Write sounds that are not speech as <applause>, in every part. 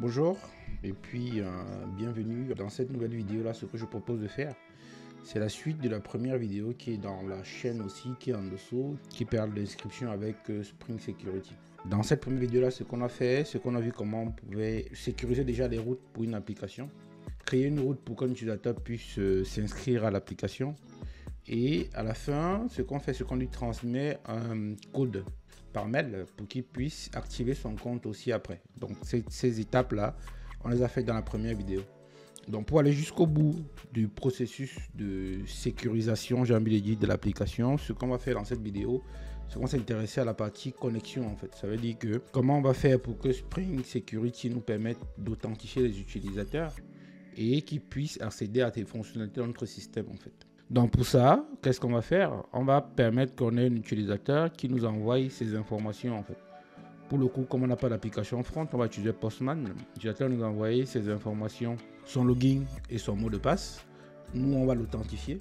Bonjour et puis euh, bienvenue dans cette nouvelle vidéo là ce que je propose de faire c'est la suite de la première vidéo qui est dans la chaîne aussi qui est en dessous qui parle d'inscription avec euh, Spring Security. Dans cette première vidéo là ce qu'on a fait c'est qu'on a vu comment on pouvait sécuriser déjà les routes pour une application, créer une route pour qu'un utilisateur puisse euh, s'inscrire à l'application et à la fin ce qu'on fait c'est qu'on lui transmet un code par mail pour qu'il puisse activer son compte aussi après. Donc ces, étapes-là, on les a fait dans la première vidéo. Donc pour aller jusqu'au bout du processus de sécurisation, j'ai envie de dire, de l'application, ce qu'on va faire dans cette vidéo, c'est qu'on s'intéresser à la partie connexion en fait. Ça veut dire que comment on va faire pour que Spring Security nous permette d'authentifier les utilisateurs et qu'ils puissent accéder à tes fonctionnalités dans notre système en fait. Donc pour ça, qu'est-ce qu'on va faire On va permettre qu'on ait un utilisateur qui nous envoie ces informations en fait. Pour le coup, comme on n'a pas d'application front, on va utiliser Postman. L'utilisateur nous envoyer ses informations, son login et son mot de passe. Nous, on va l'authentifier.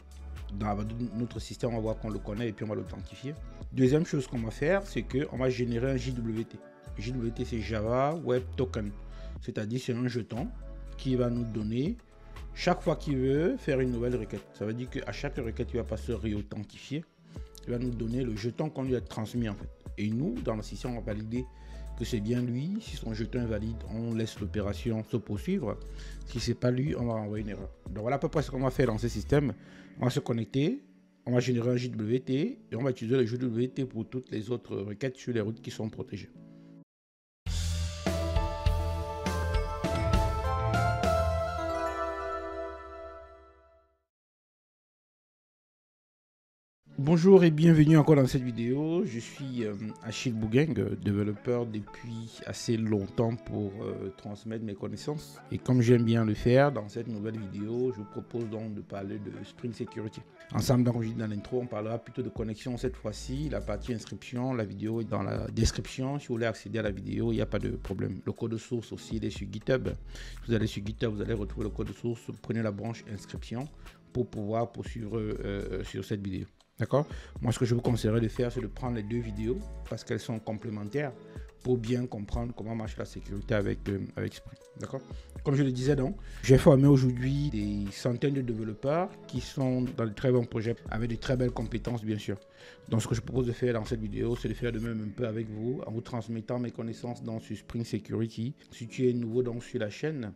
Dans notre système, on va voir qu'on le connaît et puis on va l'authentifier. Deuxième chose qu'on va faire, c'est qu'on va générer un JWT. JWT, c'est Java Web Token. C'est-à-dire, c'est un jeton qui va nous donner chaque fois qu'il veut faire une nouvelle requête. Ça veut dire qu'à chaque requête, il va pas se réauthentifier. Il va nous donner le jeton qu'on lui a transmis en fait. Et nous, dans la session, on va valider que c'est bien lui. Si son jeton est valide, on laisse l'opération se poursuivre. Si c'est pas lui, on va envoyer une erreur. Donc voilà à peu près ce qu'on va faire dans ce système. On va se connecter, on va générer un JWT et on va utiliser le JWT pour toutes les autres requêtes sur les routes qui sont protégées. Bonjour et bienvenue encore dans cette vidéo. Je suis euh, Achille Bougueng, euh, développeur depuis assez longtemps pour euh, transmettre mes connaissances. Et comme j'aime bien le faire, dans cette nouvelle vidéo, je vous propose donc de parler de Spring Security. Ensemble, dans l'intro, on parlera plutôt de connexion cette fois-ci. La partie inscription, la vidéo est dans la description. Si vous voulez accéder à la vidéo, il n'y a pas de problème. Le code source aussi, il est sur GitHub. Si vous allez sur GitHub, vous allez retrouver le code source. Prenez la branche inscription pour pouvoir poursuivre sur cette vidéo. D'accord Moi, ce que je vous conseillerais de faire, c'est de prendre les deux vidéos parce qu'elles sont complémentaires pour bien comprendre comment marche la sécurité avec, euh, Spring. D'accord Comme je le disais donc, j'ai formé aujourd'hui des centaines de développeurs qui sont dans de très bons projets avec de très belles compétences bien sûr. Donc ce que je propose de faire dans cette vidéo, c'est de faire de même un peu avec vous en vous transmettant mes connaissances dans ce Spring Security. Si tu es nouveau donc sur la chaîne,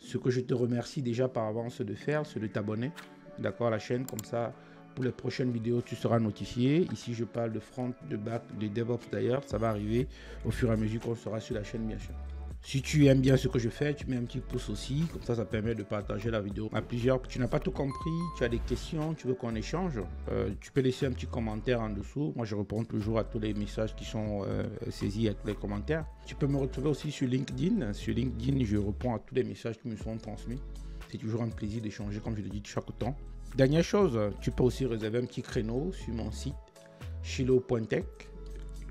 ce que je te remercie déjà par avance de faire, c'est de t'abonner, d'accord, à la chaîne comme ça pour les prochaines vidéos, tu seras notifié. Ici, je parle de front, de back, de DevOps d'ailleurs. Ça va arriver au fur et à mesure qu'on sera sur la chaîne, bien sûr. Si tu aimes bien ce que je fais, tu mets un petit pouce aussi, comme ça ça permet de partager la vidéo à plusieurs. Tu n'as pas tout compris, tu as des questions, tu veux qu'on échange, euh, tu peux laisser un petit commentaire en dessous. Moi je réponds toujours à tous les messages qui sont euh, saisis, à tous les commentaires. Tu peux me retrouver aussi sur LinkedIn. Sur LinkedIn, je réponds à tous les messages qui me sont transmis. C'est toujours un plaisir d'échanger, comme je le dis chaque temps. Dernière chose, tu peux aussi réserver un petit créneau sur mon site chilo.tech.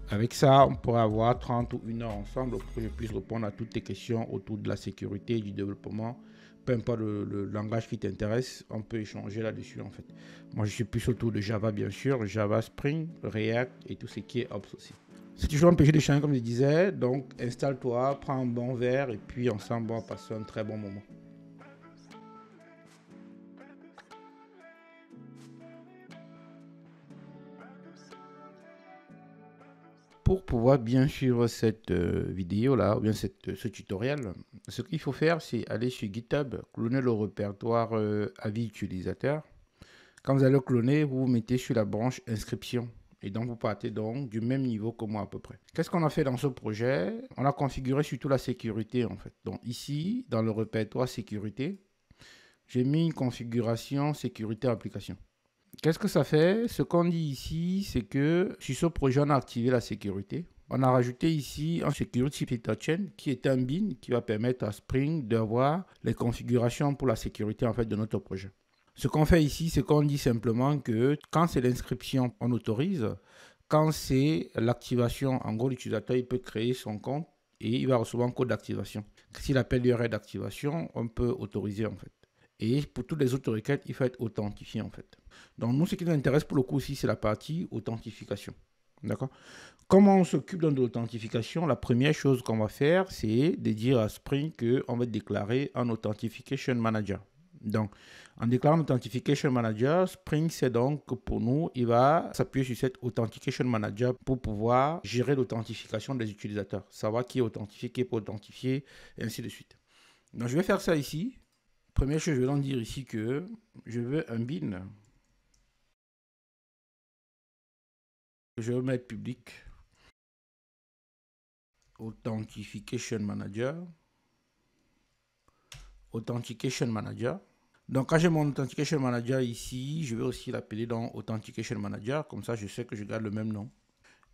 Avec ça, on pourrait avoir 30 ou une heure ensemble pour que je puisse répondre à toutes tes questions autour de la sécurité du développement. Peu importe le, langage qui t'intéresse, on peut échanger là-dessus en fait. Moi, je suis plus autour de Java, bien sûr, Java, Spring, React et tout ce qui est Ops aussi. C'est toujours un péché de chien, comme je disais. Donc, installe-toi, prends un bon verre et puis ensemble, on va passer un très bon moment. pour pouvoir bien suivre cette euh, vidéo là, ou bien ce tutoriel, ce qu'il faut faire, c'est aller sur GitHub, cloner le répertoire euh, avis utilisateur. Quand vous allez le cloner, vous vous mettez sur la branche inscription. Et donc, vous partez donc du même niveau que moi à peu près. Qu'est-ce qu'on a fait dans ce projet On a configuré surtout la sécurité en fait. Donc ici, dans le répertoire sécurité, j'ai mis une configuration sécurité application. Qu'est-ce que ça fait Ce qu'on dit ici, c'est que sur ce projet, on a activé la sécurité. On a rajouté ici un Security Filter Chain qui est un bin qui va permettre à Spring d'avoir les configurations pour la sécurité en fait, de notre projet. Ce qu'on fait ici, c'est qu'on dit simplement que quand c'est l'inscription, on autorise. Quand c'est l'activation, en gros, l'utilisateur il peut créer son compte et il va recevoir un code d'activation. S'il appelle l'URL d'activation, on peut autoriser en fait. Et pour toutes les autres requêtes, il faut être authentifié en fait. Donc nous, ce qui nous intéresse pour le coup aussi, c'est la partie authentification. D'accord Comment on s'occupe de l'authentification La première chose qu'on va faire, c'est de dire à Spring qu'on va déclarer un Authentication Manager. Donc, en déclarant Authentication Manager, Spring, c'est donc pour nous, il va s'appuyer sur cet Authentication Manager pour pouvoir gérer l'authentification des utilisateurs, savoir qui est authentifié, qui n'est pas authentifié, et ainsi de suite. Donc, je vais faire ça ici. Première chose, je vais donc dire ici que je veux un bin je vais mettre public. Authentication Manager. Authentication Manager. Donc quand j'ai mon Authentication Manager ici, je vais aussi l'appeler dans Authentication Manager. Comme ça, je sais que je garde le même nom.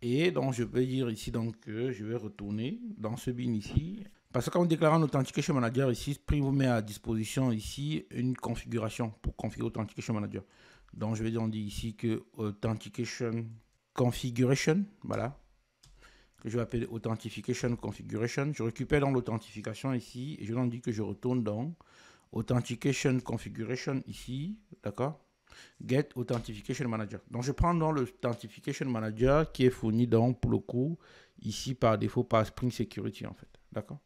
Et donc je vais dire ici donc que je vais retourner dans ce bin ici. Parce qu'en déclarant Authentication Manager ici, Spring vous met à disposition ici une configuration pour configurer Authentication Manager. Donc je vais dire ici que Authentication configuration, voilà, que je vais appeler authentication configuration. Je récupère dans l'authentification ici et je leur dis que je retourne dans authentication configuration ici, d'accord Get authentication manager. Donc je prends dans l'authentification manager qui est fourni donc pour le coup ici par défaut par Spring Security en fait, d'accord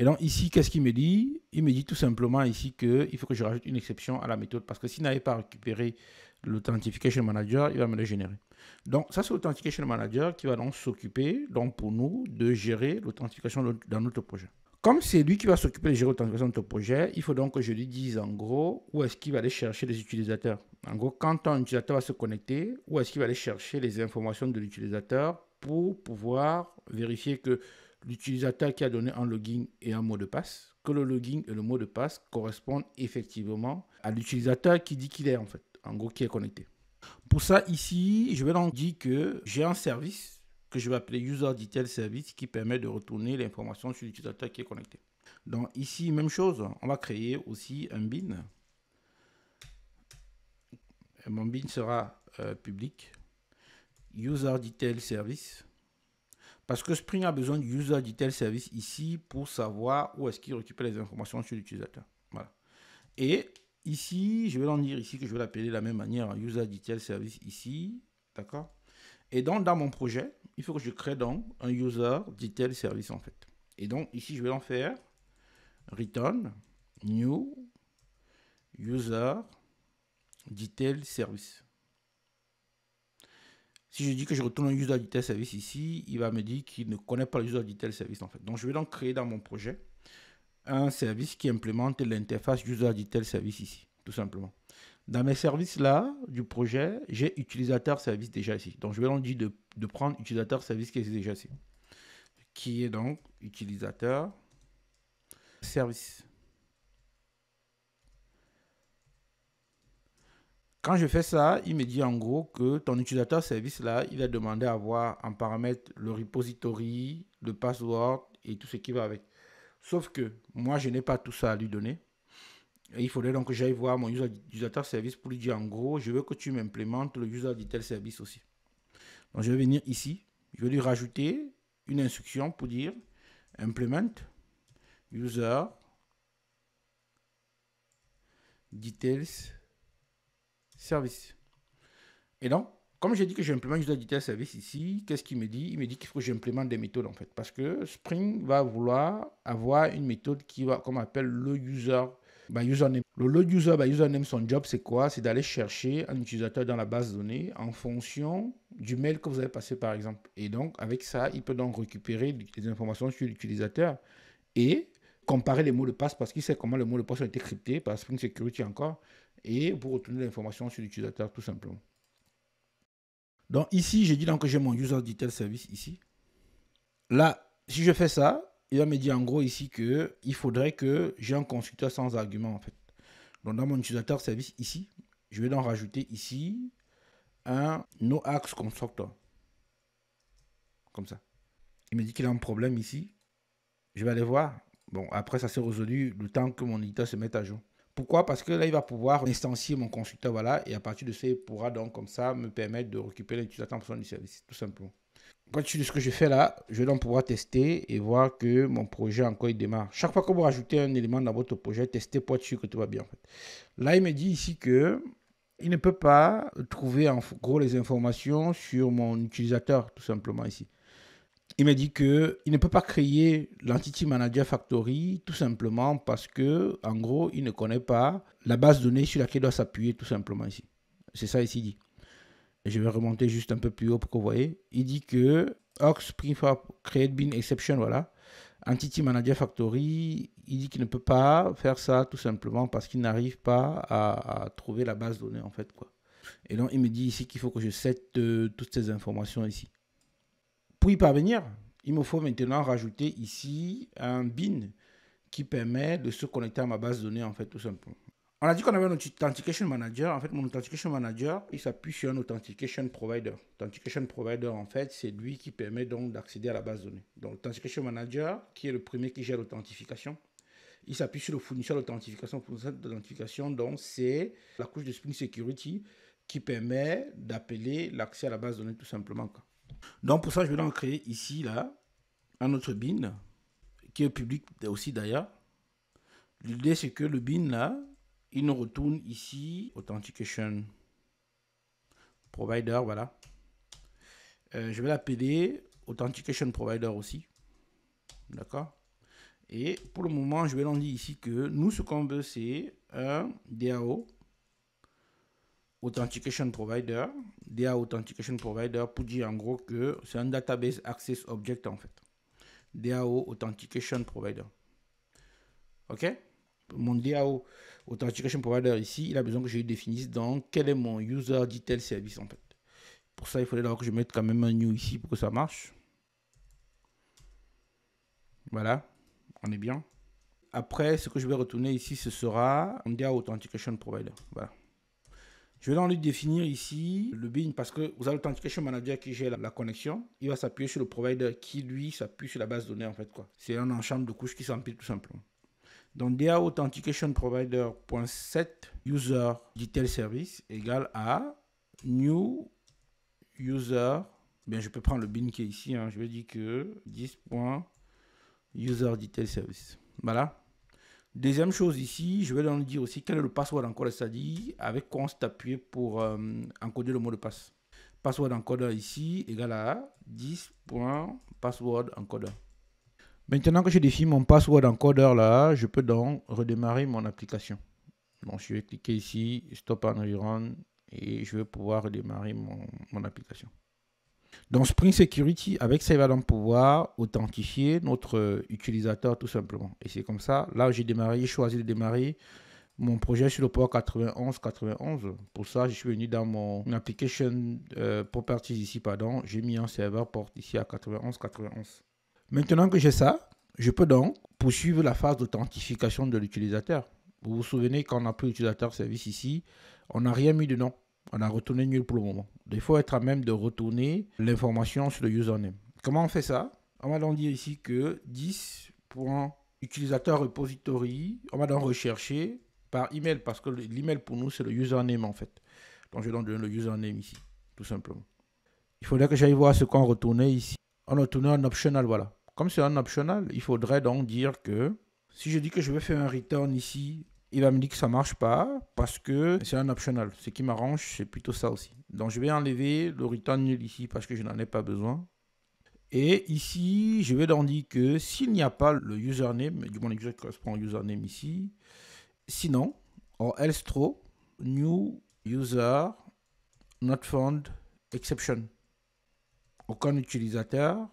et donc ici, qu'est-ce qu'il me dit Il me dit tout simplement ici qu'il faut que je rajoute une exception à la méthode parce que s'il n'avait pas récupéré l'authentification manager, il va me le générer. Donc, ça, c'est l'Authentication Manager qui va donc s'occuper, donc pour nous, de gérer l'authentification dans notre projet. Comme c'est lui qui va s'occuper de gérer l'authentification de notre projet, il faut donc que je lui dise en gros où est-ce qu'il va aller chercher les utilisateurs. En gros, quand un utilisateur va se connecter, où est-ce qu'il va aller chercher les informations de l'utilisateur pour pouvoir vérifier que l'utilisateur qui a donné un login et un mot de passe, que le login et le mot de passe correspondent effectivement à l'utilisateur qui dit qu'il est en fait, en gros qui est connecté. Pour ça, ici, je vais donc dire que j'ai un service que je vais appeler User Detail Service qui permet de retourner l'information sur l'utilisateur qui est connecté. Donc ici, même chose, on va créer aussi un bin. mon bin sera euh, public. User Detail Service. Parce que Spring a besoin de User Detail Service ici pour savoir où est-ce qu'il récupère les informations sur l'utilisateur. Voilà. Et ici, je vais l'en dire ici que je vais l'appeler de la même manière, user detail service ici, d'accord Et donc, dans mon projet, il faut que je crée donc un user detail service en fait. Et donc, ici, je vais l'en faire return new user detail service. Si je dis que je retourne un user detail service ici, il va me dire qu'il ne connaît pas le user detail service en fait. Donc, je vais donc créer dans mon projet un service qui implémente l'interface user detail service ici, tout simplement. Dans mes services là, du projet, j'ai utilisateur service déjà ici. Donc je vais donc dire de, prendre utilisateur service qui est déjà ici. Qui est donc utilisateur service. Quand je fais ça, il me dit en gros que ton utilisateur service là, il a demandé à avoir en paramètre le repository, le password et tout ce qui va avec. Sauf que moi, je n'ai pas tout ça à lui donner. il faudrait donc que j'aille voir mon user, service pour lui dire en gros, je veux que tu m'implémentes le user detail service aussi. Donc je vais venir ici, je vais lui rajouter une instruction pour dire implement user details service. Et donc, comme j'ai dit que j'implémente juste service ici, qu'est-ce qu'il me dit Il me dit qu'il faut que j'implémente des méthodes en fait. Parce que Spring va vouloir avoir une méthode qui va, on appelle le user by bah, username. Le user by bah, username, son job c'est quoi C'est d'aller chercher un utilisateur dans la base de données en fonction du mail que vous avez passé par exemple. Et donc avec ça, il peut donc récupérer les informations sur l'utilisateur et comparer les mots de passe parce qu'il sait comment les mots de passe ont été cryptés par Spring Security encore et pour retourner l'information sur l'utilisateur tout simplement. Donc ici, j'ai dit donc que j'ai mon user detail service ici. Là, si je fais ça, il va me dire en gros ici que il faudrait que j'ai un constructeur sans argument en fait. Donc dans mon utilisateur service ici, je vais donc rajouter ici un No-Axe constructor. Comme ça. Il me dit qu'il a un problème ici. Je vais aller voir. Bon, après ça s'est résolu le temps que mon éditeur se mette à jour. Pourquoi Parce que là, il va pouvoir instancier mon consultant, voilà, et à partir de ça, il pourra donc comme ça me permettre de récupérer l'utilisateur en du service, tout simplement. Quand tu de ce que je fais là, je vais donc pouvoir tester et voir que mon projet encore il démarre. Chaque fois que vous rajoutez un élément dans votre projet, testez pour être sûr que tout va bien. Là, il me dit ici que il ne peut pas trouver en gros les informations sur mon utilisateur, tout simplement ici il m'a dit que il ne peut pas créer l'entity manager factory tout simplement parce que en gros il ne connaît pas la base donnée sur laquelle il doit s'appuyer tout simplement ici. C'est ça ici dit. je vais remonter juste un peu plus haut pour que vous voyez. Il dit que Ox Create Exception voilà. Entity Manager Factory, il dit qu'il ne peut pas faire ça tout simplement parce qu'il n'arrive pas à, trouver la base donnée en fait quoi. Et donc il me dit ici qu'il faut que je sette euh, toutes ces informations ici. Pour y parvenir, il me faut maintenant rajouter ici un bin qui permet de se connecter à ma base de données, en fait, tout simplement. On a dit qu'on avait un authentication manager. En fait, mon authentication manager, il s'appuie sur un authentication provider. Authentication provider, en fait, c'est lui qui permet donc d'accéder à la base de données. Donc, authentication manager, qui est le premier qui gère l'authentification, il s'appuie sur le fournisseur d'authentification. fournisseur d'authentification, donc, c'est la couche de Spring Security qui permet d'appeler l'accès à la base de données, tout simplement. Donc pour ça, je vais en créer ici, là, un autre bin, qui est public aussi d'ailleurs. L'idée, c'est que le bin, là, il nous retourne ici, authentication provider, voilà. Euh, je vais l'appeler authentication provider aussi. D'accord Et pour le moment, je vais l'en dire ici que nous, ce qu'on veut, c'est un DAO authentication provider DA Authentication Provider pour dire en gros que c'est un database access object en fait. DAO Authentication Provider. OK Mon DAO Authentication Provider ici, il a besoin que je définisse dans quel est mon user detail service en fait. Pour ça, il fallait alors que je mette quand même un new ici pour que ça marche. Voilà, on est bien. Après, ce que je vais retourner ici, ce sera un DAO Authentication Provider. Voilà. Je vais donc lui définir ici le BIN parce que vous avez l'authentication manager qui gère la, connexion. Il va s'appuyer sur le provider qui, lui, s'appuie sur la base de données, en fait. quoi. C'est un ensemble de couches qui s'empile tout simplement. Donc, DA Authentication Provider.set user detail service égale à new user. Bien, je peux prendre le BIN qui est ici. Hein. Je vais dire que 10.user detail service. Voilà. Deuxième chose ici, je vais donc dire aussi quel est le password encoder, cest à avec quoi on appuyé pour euh, encoder le mot de passe. Password encoder ici égal à 10.password encoder. Maintenant que j'ai défini mon password encoder là, je peux donc redémarrer mon application. Donc je vais cliquer ici, stop environ, et je vais pouvoir redémarrer mon application. Dans Spring Security, avec ça, il va donc pouvoir authentifier notre utilisateur tout simplement. Et c'est comme ça, là j'ai démarré, j'ai choisi de démarrer mon projet sur le port 91 91. Pour ça, je suis venu dans mon application euh, properties ici, pardon, j'ai mis un serveur port ici à 91 91. Maintenant que j'ai ça, je peux donc poursuivre la phase d'authentification de l'utilisateur. Vous vous souvenez qu'on a pris l'utilisateur service ici, on n'a rien mis de nom on a retourné nul pour le moment. Il faut être à même de retourner l'information sur le username. Comment on fait ça On va donc dire ici que 10.utilisateur repository, on va donc rechercher par email parce que l'email pour nous c'est le username en fait. Donc je vais donner le username ici, tout simplement. Il faudrait que j'aille voir ce qu'on retournait ici. On retournait un optional, voilà. Comme c'est un optional, il faudrait donc dire que si je dis que je vais faire un return ici il va me dire que ça marche pas parce que c'est un optional. Ce qui m'arrange, c'est plutôt ça aussi. Donc je vais enlever le return nul ici parce que je n'en ai pas besoin. Et ici, je vais leur dire que s'il n'y a pas le username, du moins l'exemple correspond au username ici, sinon, en else new user not found exception. Aucun utilisateur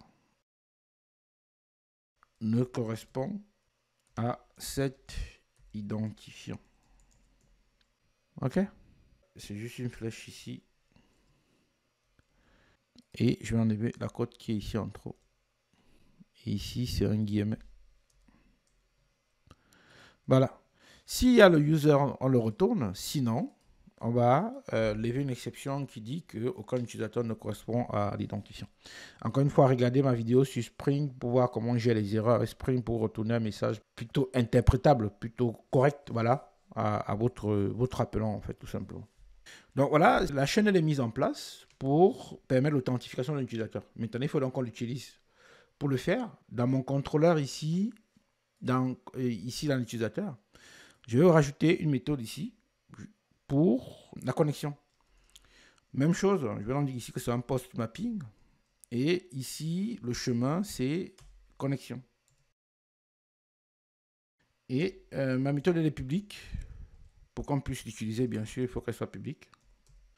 ne correspond à cette identifiant. Ok C'est juste une flèche ici. Et je vais enlever la cote qui est ici en trop. Et ici, c'est un guillemet. Voilà. S'il y a le user, on le retourne. Sinon, on va euh, lever une exception qui dit qu'aucun utilisateur ne correspond à l'identifiant. Encore une fois, regardez ma vidéo sur Spring pour voir comment j'ai les erreurs Spring pour retourner un message plutôt interprétable, plutôt correct, voilà, à, votre, votre appelant, en fait, tout simplement. Donc voilà, la chaîne elle est mise en place pour permettre l'authentification de l'utilisateur. Maintenant, il faut donc qu'on l'utilise. Pour le faire, dans mon contrôleur ici, dans, euh, ici dans l'utilisateur, je vais rajouter une méthode ici pour la connexion. Même chose, hein. je vais leur dire ici que c'est un post mapping. Et ici, le chemin, c'est connexion. Et euh, ma méthode, elle est publique. Pour qu'on puisse l'utiliser, bien sûr, il faut qu'elle soit publique.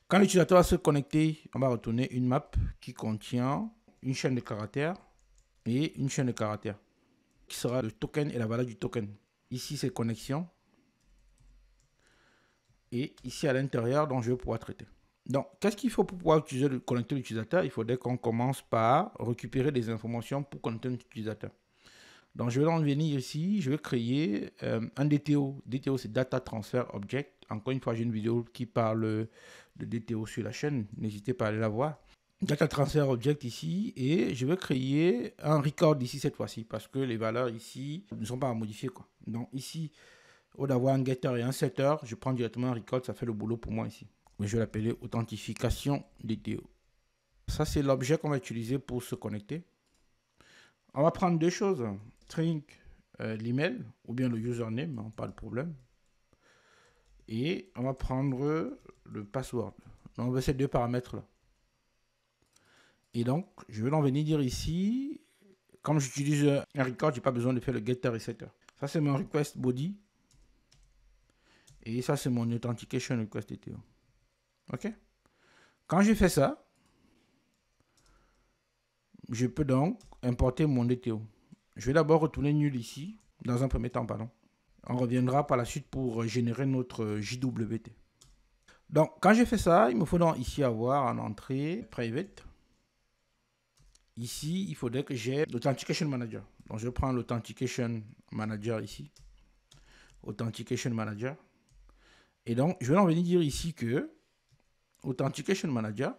Quand l'utilisateur va se connecter, on va retourner une map qui contient une chaîne de caractères et une chaîne de caractères qui sera le token et la valeur du token. Ici, c'est connexion et ici à l'intérieur, dont je vais pouvoir traiter. Donc, qu'est-ce qu'il faut pour pouvoir utiliser le, connecter l'utilisateur Il faudrait qu'on commence par récupérer des informations pour connecter l'utilisateur. Donc, je vais en venir ici, je vais créer euh, un DTO. DTO, c'est Data Transfer Object. Encore une fois, j'ai une vidéo qui parle de DTO sur la chaîne. N'hésitez pas à aller la voir. Data Transfer Object ici, et je vais créer un record ici cette fois-ci, parce que les valeurs ici ne sont pas à modifier. Quoi. Donc, ici, d'avoir un getter et un setter, je prends directement un record, ça fait le boulot pour moi ici. Mais je vais l'appeler authentification DTO. Ça, c'est l'objet qu'on va utiliser pour se connecter. On va prendre deux choses. String, euh, l'email, ou bien le username, hein, pas de problème. Et on va prendre le password. Donc, on veut ces deux paramètres-là. Et donc, je vais l'en venir dire ici, comme j'utilise un record, j'ai pas besoin de faire le getter et setter. Ça, c'est mon request body. Et ça, c'est mon authentication request ETO. OK Quand j'ai fait ça, je peux donc importer mon ETO. Je vais d'abord retourner nul ici, dans un premier temps, pardon. On reviendra par la suite pour générer notre JWT. Donc, quand j'ai fait ça, il me faut donc ici avoir en entrée private. Ici, il faudrait que j'ai l'authentication manager. Donc, je prends l'authentication manager ici. Authentication manager. Et donc, je vais en venir dire ici que Authentication Manager,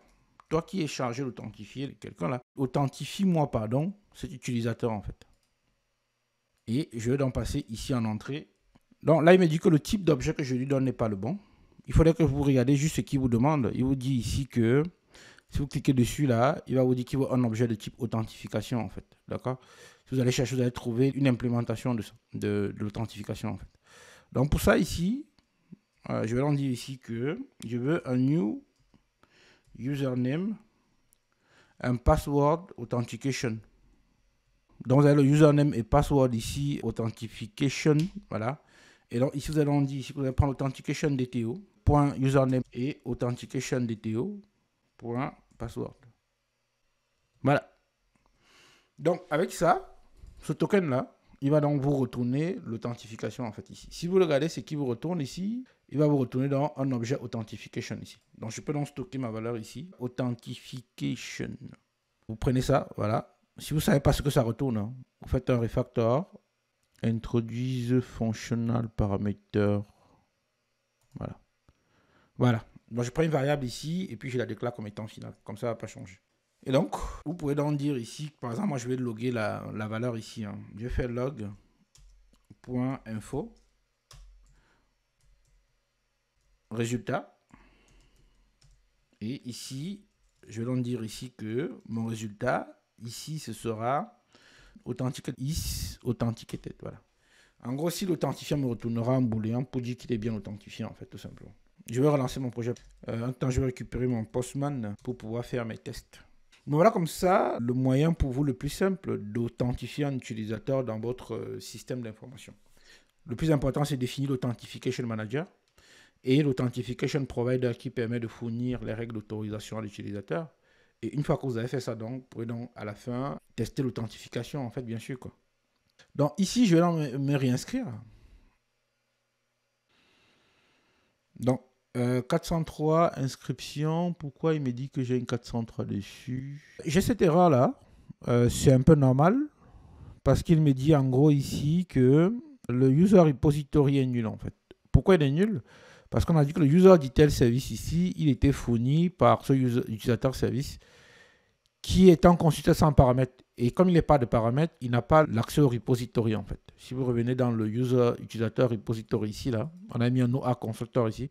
toi qui es chargé d'authentifier quelqu'un là, authentifie-moi, pardon, cet utilisateur en fait. Et je vais donc passer ici en entrée. Donc là, il me dit que le type d'objet que je lui donne n'est pas le bon. Il faudrait que vous regardez juste ce qu'il vous demande. Il vous dit ici que si vous cliquez dessus là, il va vous dire qu'il veut un objet de type authentification en fait. D'accord Si vous allez chercher, vous allez trouver une implémentation de, de l'authentification en fait. Donc pour ça ici, euh, je vais leur dire ici que je veux un new username, un password authentication. Donc vous avez le username et password ici, authentication, voilà. Et donc ici vous allez dire, ici vous allez prendre authentication point username et authentication password. Voilà. Donc avec ça, ce token là, il va donc vous retourner l'authentification en fait ici. Si vous regardez c'est qui vous retourne ici, il va vous retourner dans un objet authentification ici. Donc je peux donc stocker ma valeur ici. Authentification. Vous prenez ça, voilà. Si vous ne savez pas ce que ça retourne, hein, vous faites un refactor. Introduise functional parameter. Voilà. Voilà. Donc je prends une variable ici et puis je la déclare comme étant finale. Comme ça, ça ne va pas changer. Et donc, vous pouvez donc dire ici, par exemple, moi je vais loguer la, valeur ici. Je hein. Je fais log.info résultat. Et ici, je vais donc dire ici que mon résultat, ici, ce sera authentique is voilà. En gros, si l'authentifiant me retournera en booléen pour dire qu'il est bien authentifié, en fait, tout simplement. Je vais relancer mon projet. Euh, en temps, je vais récupérer mon Postman pour pouvoir faire mes tests. Donc, voilà comme ça le moyen pour vous le plus simple d'authentifier un utilisateur dans votre euh, système d'information. Le plus important, c'est définir l'authentification manager et l'Authentification Provider qui permet de fournir les règles d'autorisation à l'utilisateur. Et une fois que vous avez fait ça, donc, vous pouvez donc à la fin tester l'authentification, en fait, bien sûr. Quoi. Donc ici, je vais me réinscrire. Donc, 403, euh, inscription. Pourquoi il me dit que j'ai une 403 dessus J'ai cette erreur-là. Euh, c'est un peu normal. Parce qu'il me dit en gros ici que le user repository est nul en fait. Pourquoi il est nul parce qu'on a dit que le user detail service ici, il était fourni par ce utilisateur service qui est en consultation sans paramètres. Et comme il n'est pas de paramètres, il n'a pas l'accès au repository en fait. Si vous revenez dans le user utilisateur repository ici, là, on a mis un OA constructor ici.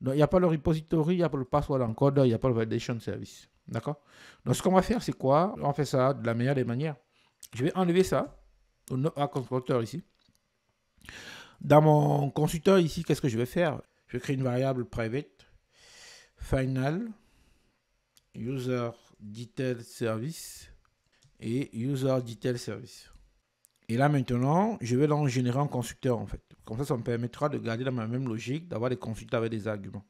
Donc il n'y a pas le repository, il n'y a pas le password encoder, il n'y a pas le validation service. D'accord Donc ce qu'on va faire, c'est quoi On fait ça de la meilleure des manières. Je vais enlever ça, au OA constructor ici. Dans mon consulteur, ici, qu'est-ce que je vais faire je crée une variable private, final, user detail service et user detail service. Et là maintenant, je vais donc générer un constructeur en fait. Comme ça, ça me permettra de garder dans ma même logique, d'avoir des constructeurs avec des arguments.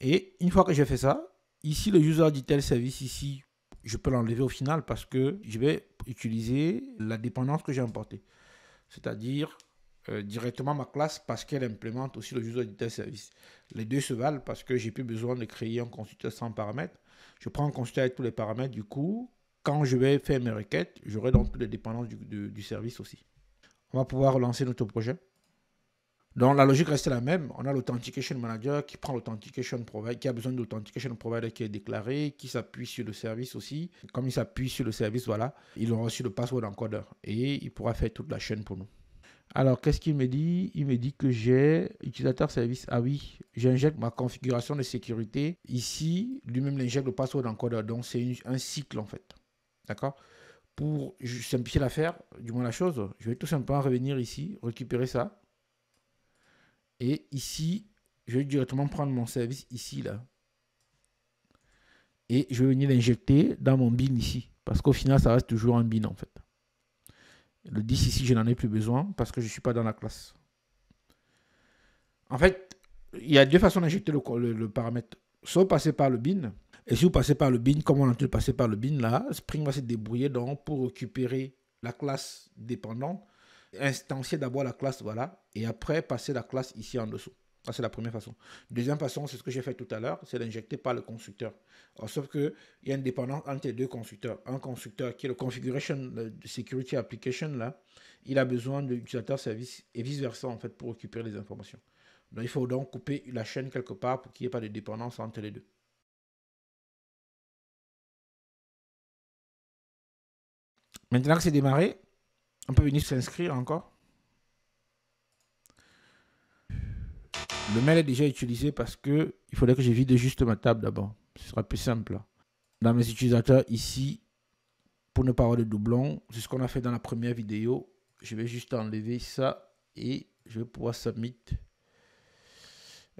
Et une fois que j'ai fait ça, ici le user service ici, je peux l'enlever au final parce que je vais utiliser la dépendance que j'ai importée. C'est-à-dire euh, directement ma classe parce qu'elle implémente aussi le user service. Les deux se valent parce que j'ai plus besoin de créer un constructeur sans paramètres. Je prends un constructeur avec tous les paramètres du coup. Quand je vais faire mes requêtes, j'aurai donc toutes les dépendances du, service aussi. On va pouvoir relancer notre projet. Donc la logique reste la même. On a l'authentication manager qui prend l'authentication provider, qui a besoin d'authentication provider qui est déclaré, qui s'appuie sur le service aussi. Comme il s'appuie sur le service, voilà, il aura reçu le password encoder et il pourra faire toute la chaîne pour nous. Alors, qu'est-ce qu'il me dit Il me dit que j'ai utilisateur service. Ah oui, j'injecte ma configuration de sécurité. Ici, lui-même l'injecte le password encoder. Donc, c'est un cycle en fait. D'accord Pour simplifier l'affaire, du moins la chose, je vais tout simplement revenir ici, récupérer ça. Et ici, je vais directement prendre mon service ici, là. Et je vais venir l'injecter dans mon bin ici. Parce qu'au final, ça reste toujours un bin en fait. Le 10 ici, je n'en ai plus besoin parce que je ne suis pas dans la classe. En fait, il y a deux façons d'injecter le, paramètre. Soit passer par le bin. Et si vous passez par le bin, comme on pu passer par le bin là, Spring va se débrouiller donc pour récupérer la classe dépendante, instancier d'abord la classe, voilà, et après passer la classe ici en dessous c'est la première façon. Deuxième façon, c'est ce que j'ai fait tout à l'heure, c'est d'injecter par le constructeur. Oh, sauf qu'il y a une dépendance entre les deux constructeurs. Un constructeur qui est le Configuration Security Application, là, il a besoin de l'utilisateur service et vice-versa, en fait, pour récupérer les informations. Donc, il faut donc couper la chaîne quelque part pour qu'il n'y ait pas de dépendance entre les deux. Maintenant que c'est démarré, on peut venir s'inscrire encore. Le mail est déjà utilisé parce que il faudrait que je vide juste ma table d'abord. Ce sera plus simple. Dans mes utilisateurs ici, pour ne pas avoir de doublons, c'est ce qu'on a fait dans la première vidéo. Je vais juste enlever ça et je vais pouvoir submit.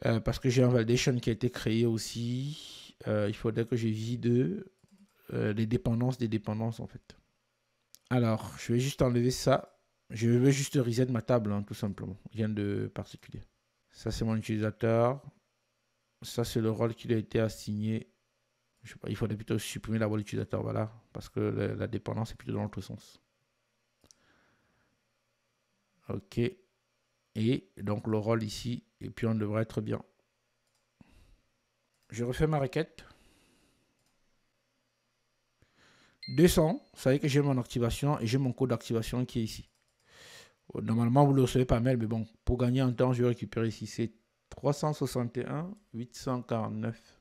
Euh, parce que j'ai un validation qui a été créé aussi. Euh, il faudrait que je vide euh, les dépendances des dépendances en fait. Alors, je vais juste enlever ça. Je vais juste reset ma table, hein, tout simplement. Rien de particulier. Ça, c'est mon utilisateur. Ça, c'est le rôle qui lui a été assigné. il faudrait plutôt supprimer la voix d'utilisateur, voilà, parce que la, dépendance est plutôt dans l'autre sens. Ok. Et donc le rôle ici, et puis on devrait être bien. Je refais ma requête. 200, vous savez que j'ai mon activation et j'ai mon code d'activation qui est ici. Normalement, vous le recevez pas mal mais bon, pour gagner un temps, je vais récupérer ici. C'est 361 849.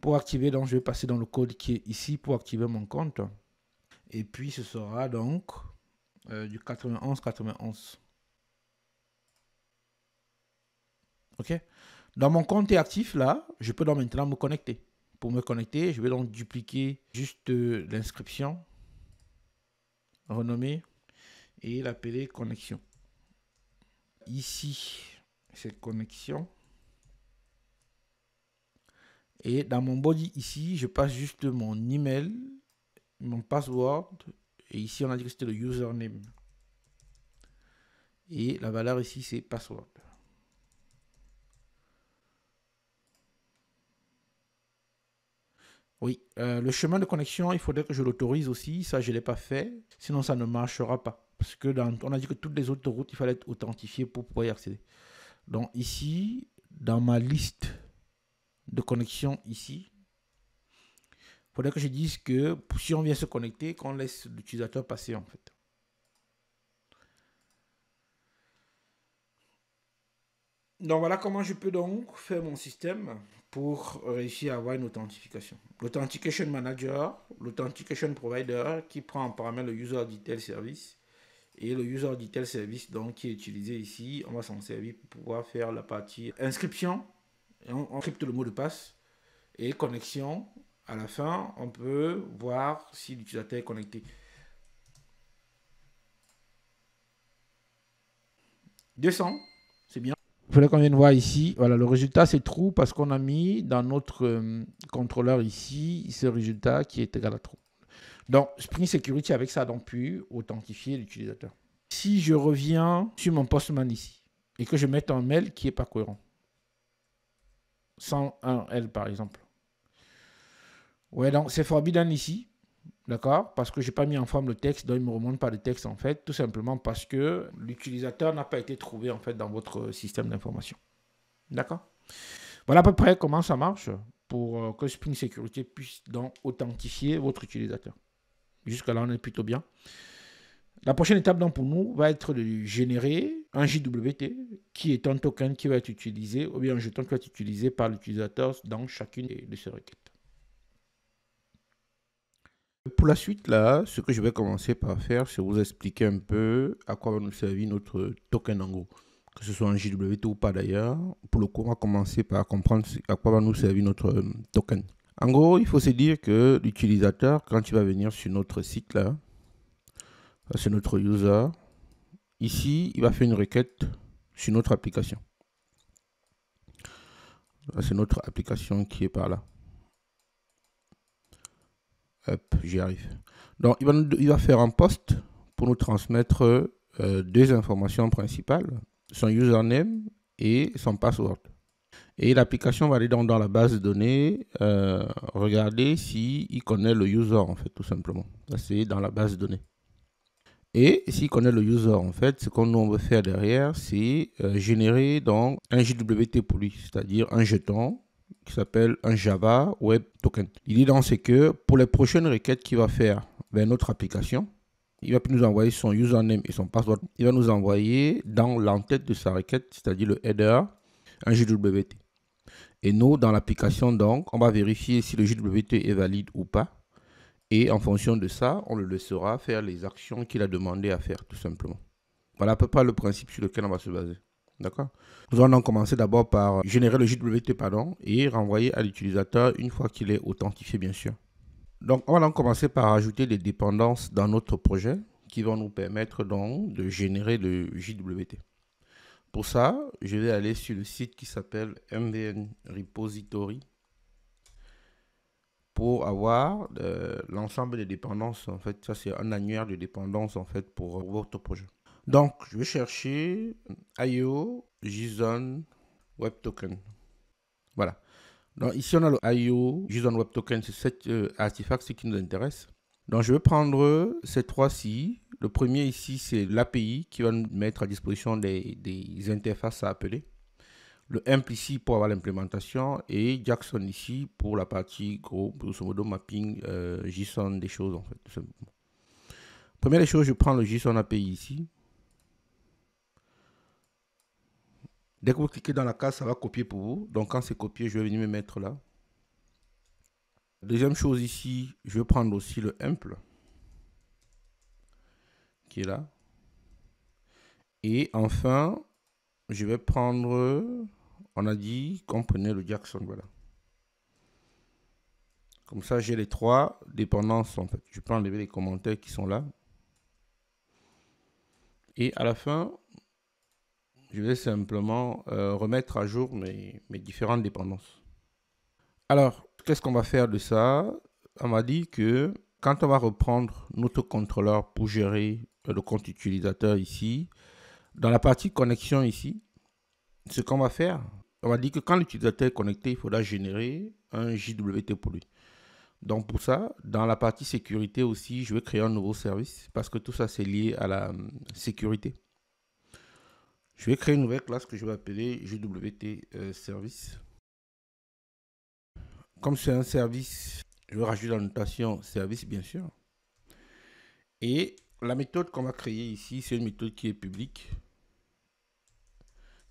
Pour activer, donc, je vais passer dans le code qui est ici pour activer mon compte. Et puis, ce sera donc euh, du 91 91. OK Dans mon compte est actif, là, je peux donc maintenant me connecter. Pour me connecter, je vais donc dupliquer juste euh, l'inscription, Renommée et l'appeler connexion. Ici, c'est connexion. Et dans mon body ici, je passe juste mon email, mon password, et ici on a dit que c'était le username. Et la valeur ici, c'est password. Oui, euh, le chemin de connexion, il faudrait que je l'autorise aussi. Ça, je ne l'ai pas fait. Sinon, ça ne marchera pas. Parce que dans, on a dit que toutes les autoroutes, il fallait être authentifié pour pouvoir y accéder. Donc ici, dans ma liste de connexion ici, il faudrait que je dise que si on vient se connecter, qu'on laisse l'utilisateur passer en fait. Donc voilà comment je peux donc faire mon système pour réussir à avoir une authentification. L'authentication manager, l'authentication provider qui prend en paramètre le user detail service et le user detail service donc qui est utilisé ici, on va s'en servir pour pouvoir faire la partie inscription, on encrypte le mot de passe et connexion. À la fin, on peut voir si l'utilisateur est connecté. 200, c'est bien faudrait qu'on vienne voir ici. Voilà, le résultat, c'est true parce qu'on a mis dans notre euh, contrôleur ici ce résultat qui est égal à true. Donc, Spring Security, avec ça, donc, pu authentifier l'utilisateur. Si je reviens sur mon postman ici et que je mette un mail qui n'est pas cohérent, sans un l par exemple. Ouais, donc c'est forbidden ici. D'accord Parce que je n'ai pas mis en forme le texte, donc il ne me remonte pas le texte en fait, tout simplement parce que l'utilisateur n'a pas été trouvé en fait dans votre euh, système d'information. D'accord Voilà à peu près comment ça marche pour euh, que Spring Security puisse donc authentifier votre utilisateur. Jusqu'à là, on est plutôt bien. La prochaine étape donc pour nous va être de générer un JWT qui est un token qui va être utilisé ou bien un jeton qui va être utilisé par l'utilisateur dans chacune de ses requêtes. Pour la suite, là, ce que je vais commencer par faire, c'est vous expliquer un peu à quoi va nous servir notre token en gros. Que ce soit en JWT ou pas d'ailleurs. Pour le coup, on va commencer par comprendre à quoi va nous servir notre euh, token. En gros, il faut se dire que l'utilisateur, quand il va venir sur notre site là, c'est euh, notre user, ici, il va faire une requête sur notre application. Euh, c'est notre application qui est par là. Hop, j'y arrive. Donc, il va, faire un post pour nous transmettre euh, deux informations principales, son username et son password. Et l'application va aller dans, la base de données, euh, regarder s'il connaît le user, en fait, tout simplement. c'est dans la base de données. Et s'il connaît le user, en fait, ce qu'on on veut faire derrière, c'est euh, générer donc un JWT pour lui, c'est-à-dire un jeton qui s'appelle un Java Web Token. L'idée c'est que pour les prochaines requêtes qu'il va faire vers notre application, il va nous envoyer son username et son password. Il va nous envoyer dans l'entête de sa requête, c'est-à-dire le header, un JWT. Et nous, dans l'application, donc, on va vérifier si le JWT est valide ou pas. Et en fonction de ça, on le laissera faire les actions qu'il a demandé à faire, tout simplement. Voilà à peu près le principe sur lequel on va se baser. D'accord Nous allons commencer d'abord par générer le JWT pardon, et renvoyer à l'utilisateur une fois qu'il est authentifié, bien sûr. Donc, on va donc commencer par ajouter des dépendances dans notre projet qui vont nous permettre donc de générer le JWT. Pour ça, je vais aller sur le site qui s'appelle MVN Repository pour avoir euh, l'ensemble des dépendances. En fait, ça c'est un annuaire de dépendances en fait pour votre projet. Donc, je vais chercher IO, JSON, Web Token. Voilà. Donc, ici, on a le IO, JSON Web Token, c'est cet euh, qui nous intéresse. Donc, je vais prendre ces trois-ci. Le premier ici, c'est l'API qui va nous mettre à disposition des, interfaces à appeler. Le Imp ici pour avoir l'implémentation et Jackson ici pour la partie gros, grosso modo mapping euh, JSON des choses en fait. Première des choses, je prends le JSON API ici. Dès que vous cliquez dans la case, ça va copier pour vous. Donc quand c'est copié, je vais venir me mettre là. Deuxième chose ici, je vais prendre aussi le ample qui est là. Et enfin, je vais prendre, on a dit qu'on prenait le Jackson, voilà. Comme ça, j'ai les trois dépendances en fait. Je peux enlever les commentaires qui sont là. Et à la fin, je vais simplement euh, remettre à jour mes, mes différentes dépendances. Alors, qu'est-ce qu'on va faire de ça On m'a dit que quand on va reprendre notre contrôleur pour gérer euh, le compte utilisateur ici, dans la partie connexion ici, ce qu'on va faire, on m'a dit que quand l'utilisateur est connecté, il faudra générer un JWT pour lui. Donc pour ça, dans la partie sécurité aussi, je vais créer un nouveau service parce que tout ça c'est lié à la hum, sécurité. Je vais créer une nouvelle classe que je vais appeler JWT euh, Service. Comme c'est un service, je vais rajouter la notation service, bien sûr. Et la méthode qu'on va créer ici, c'est une méthode qui est publique,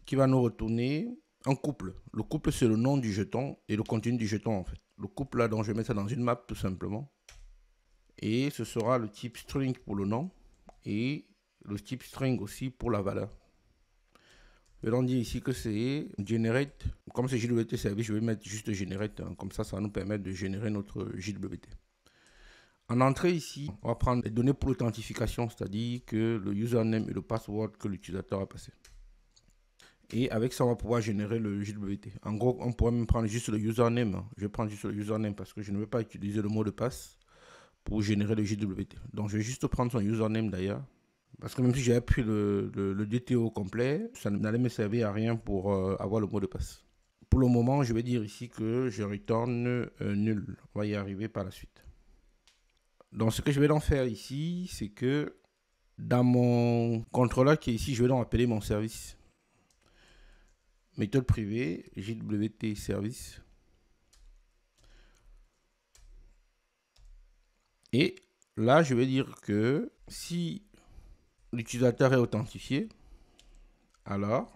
qui va nous retourner un couple. Le couple, c'est le nom du jeton et le contenu du jeton, en fait. Le couple, là, donc je vais mettre ça dans une map, tout simplement. Et ce sera le type string pour le nom et le type string aussi pour la valeur on dit ici que c'est generate. Comme c'est JWT service, je vais mettre juste generate. Hein. Comme ça, ça va nous permettre de générer notre JWT. En entrée ici, on va prendre les données pour l'authentification, c'est-à-dire que le username et le password que l'utilisateur a passé. Et avec ça, on va pouvoir générer le JWT. En gros, on pourrait même prendre juste le username. Hein. Je vais prendre juste le username parce que je ne vais pas utiliser le mot de passe pour générer le JWT. Donc, je vais juste prendre son username d'ailleurs. Parce que même si j'avais pris le, DTO complet, ça n'allait me servir à rien pour euh, avoir le mot de passe. Pour le moment, je vais dire ici que je retourne euh, nul. On va y arriver par la suite. Donc ce que je vais donc faire ici, c'est que dans mon contrôleur qui est ici, je vais donc appeler mon service. Méthode privée, JWT service. Et là, je vais dire que si l'utilisateur est authentifié. Alors,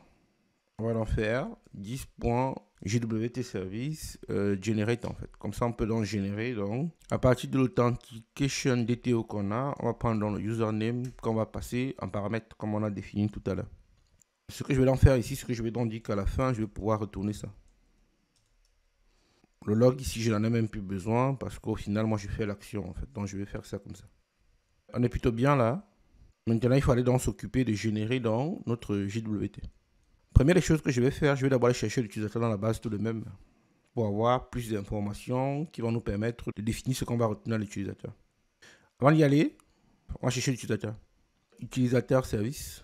on va l'en faire 10.gwt service euh, generate en fait. Comme ça, on peut donc générer. Donc, à partir de l'authentication DTO qu'on a, on va prendre le username qu'on va passer en paramètre comme on a défini tout à l'heure. Ce que je vais l'en faire ici, ce que je vais donc dire qu'à la fin, je vais pouvoir retourner ça. Le log ici, je n'en ai même plus besoin parce qu'au final, moi, je fais l'action en fait. Donc, je vais faire ça comme ça. On est plutôt bien là. Maintenant, il fallait donc s'occuper de générer dans notre JWT. Première chose que je vais faire, je vais d'abord aller chercher l'utilisateur dans la base tout de même pour avoir plus d'informations qui vont nous permettre de définir ce qu'on va retenir à l'utilisateur. Avant d'y aller, on va chercher l'utilisateur. Utilisateur service.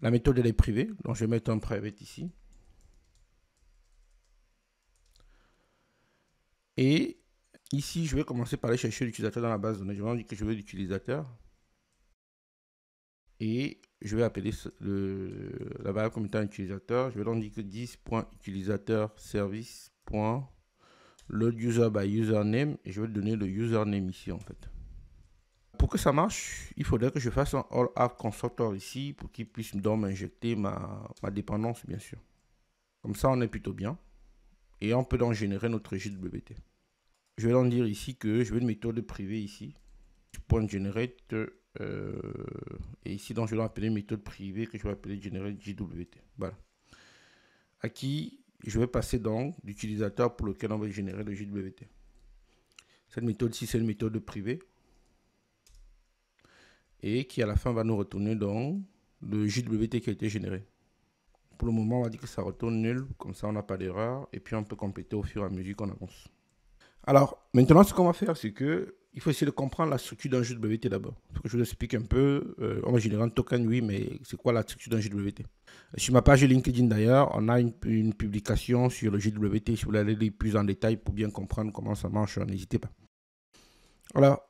La méthode elle est privée, donc je vais mettre un private ici. Et ici, je vais commencer par aller chercher l'utilisateur dans la base de données. Je vais dire que je veux l'utilisateur et je vais appeler le, la variable comme étant utilisateur. Je vais donc dire que 10.utilisateurService.load user by username et je vais donner le username ici en fait. Pour que ça marche, il faudrait que je fasse un all ici pour qu'il puisse donc m'injecter ma, ma dépendance bien sûr. Comme ça on est plutôt bien et on peut donc générer notre JWT. Je vais donc dire ici que je vais une méthode privée ici. Point generate euh, et ici, donc, je vais appeler méthode privée que je vais appeler générer JWT. Voilà. À qui je vais passer donc l'utilisateur pour lequel on va générer le JWT. Cette méthode-ci, c'est une méthode privée. Et qui, à la fin, va nous retourner donc le JWT qui a été généré. Pour le moment, on va dire que ça retourne nul. Comme ça, on n'a pas d'erreur. Et puis, on peut compléter au fur et à mesure qu'on avance. Alors, maintenant, ce qu'on va faire, c'est que il faut essayer de comprendre la structure d'un JWT d'abord. Je vous explique un peu, en euh, général, token, oui, mais c'est quoi la structure d'un JWT euh, Sur ma page LinkedIn d'ailleurs, on a une, une, publication sur le JWT. Si vous voulez aller plus en détail pour bien comprendre comment ça marche, n'hésitez pas. Alors,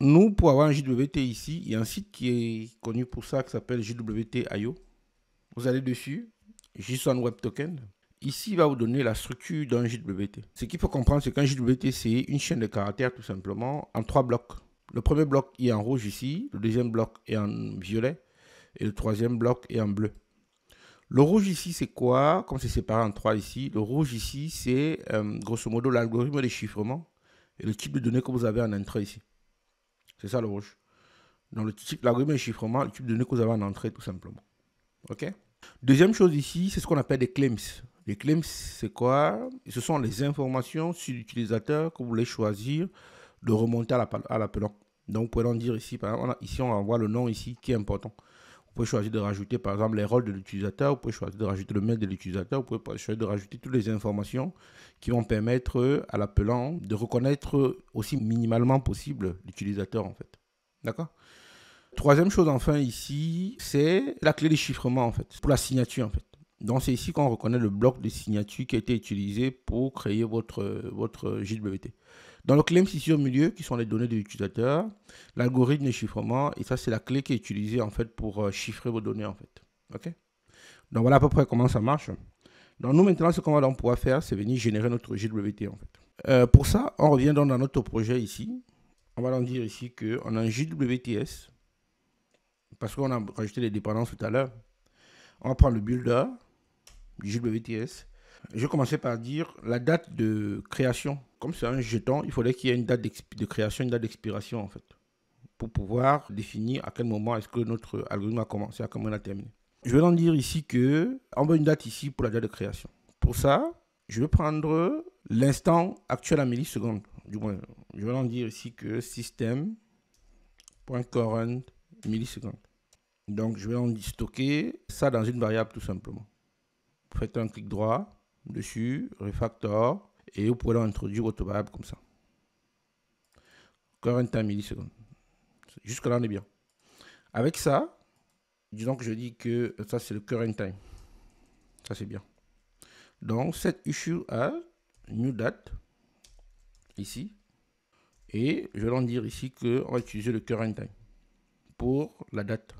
nous, pour avoir un JWT ici, il y a un site qui est connu pour ça, qui s'appelle JWT.io. Vous allez dessus, JSON Web Token. Ici, il va vous donner la structure d'un JWT. Ce qu'il faut comprendre, c'est qu'un JWT, c'est une chaîne de caractères tout simplement en trois blocs. Le premier bloc est en rouge ici, le deuxième bloc est en violet et le troisième bloc est en bleu. Le rouge ici, c'est quoi Comme c'est séparé en trois ici, le rouge ici, c'est euh, grosso modo l'algorithme de chiffrement et le type de données que vous avez en entrée ici. C'est ça le rouge. Donc, le type, l'algorithme de chiffrement, le type de données que vous avez en entrée tout simplement. OK Deuxième chose ici, c'est ce qu'on appelle des claims. Les claims, c'est quoi Ce sont les informations sur l'utilisateur que vous voulez choisir de remonter à l'appelant. Donc, vous pouvez en dire ici, par exemple, ici, on envoie le nom ici qui est important. Vous pouvez choisir de rajouter, par exemple, les rôles de l'utilisateur. Vous pouvez choisir de rajouter le mail de l'utilisateur. Vous pouvez choisir de rajouter toutes les informations qui vont permettre à l'appelant de reconnaître aussi minimalement possible l'utilisateur, en fait. D'accord Troisième chose, enfin, ici, c'est la clé de chiffrement, en fait, pour la signature, en fait. Donc c'est ici qu'on reconnaît le bloc de signature qui a été utilisé pour créer votre, votre JWT. Dans le claim ici au milieu, qui sont les données de l'utilisateur, l'algorithme de chiffrement, et ça c'est la clé qui est utilisée en fait pour euh, chiffrer vos données en fait. Donc voilà à peu près comment ça marche. Donc nous maintenant ce qu'on va donc pouvoir faire, c'est venir générer notre JWT euh, pour ça, on revient donc dans notre projet ici. On va donc dire ici qu'on a un JWTS, parce qu'on a rajouté les dépendances tout à l'heure. On va prendre le builder, du JWTS. Je commençais par dire la date de création. Comme c'est un jeton, il faudrait qu'il y ait une date de création, une date d'expiration en fait, pour pouvoir définir à quel moment est-ce que notre algorithme a commencé, à quel moment il a terminé. Je vais donc dire ici que on veut une date ici pour la date de création. Pour ça, je vais prendre l'instant actuel à millisecondes. Du moins, je vais donc dire ici que system.current millisecondes. Donc, je vais donc stocker ça dans une variable tout simplement faites un clic droit dessus, refactor, et vous pouvez l'introduire votre comme ça. Current Time millisecondes. Jusque-là, on est bien. Avec ça, disons que je dis que ça, c'est le current time. Ça, c'est bien. Donc, cette issue a new date, ici. Et je vais en dire ici qu'on va utiliser le current time pour la date.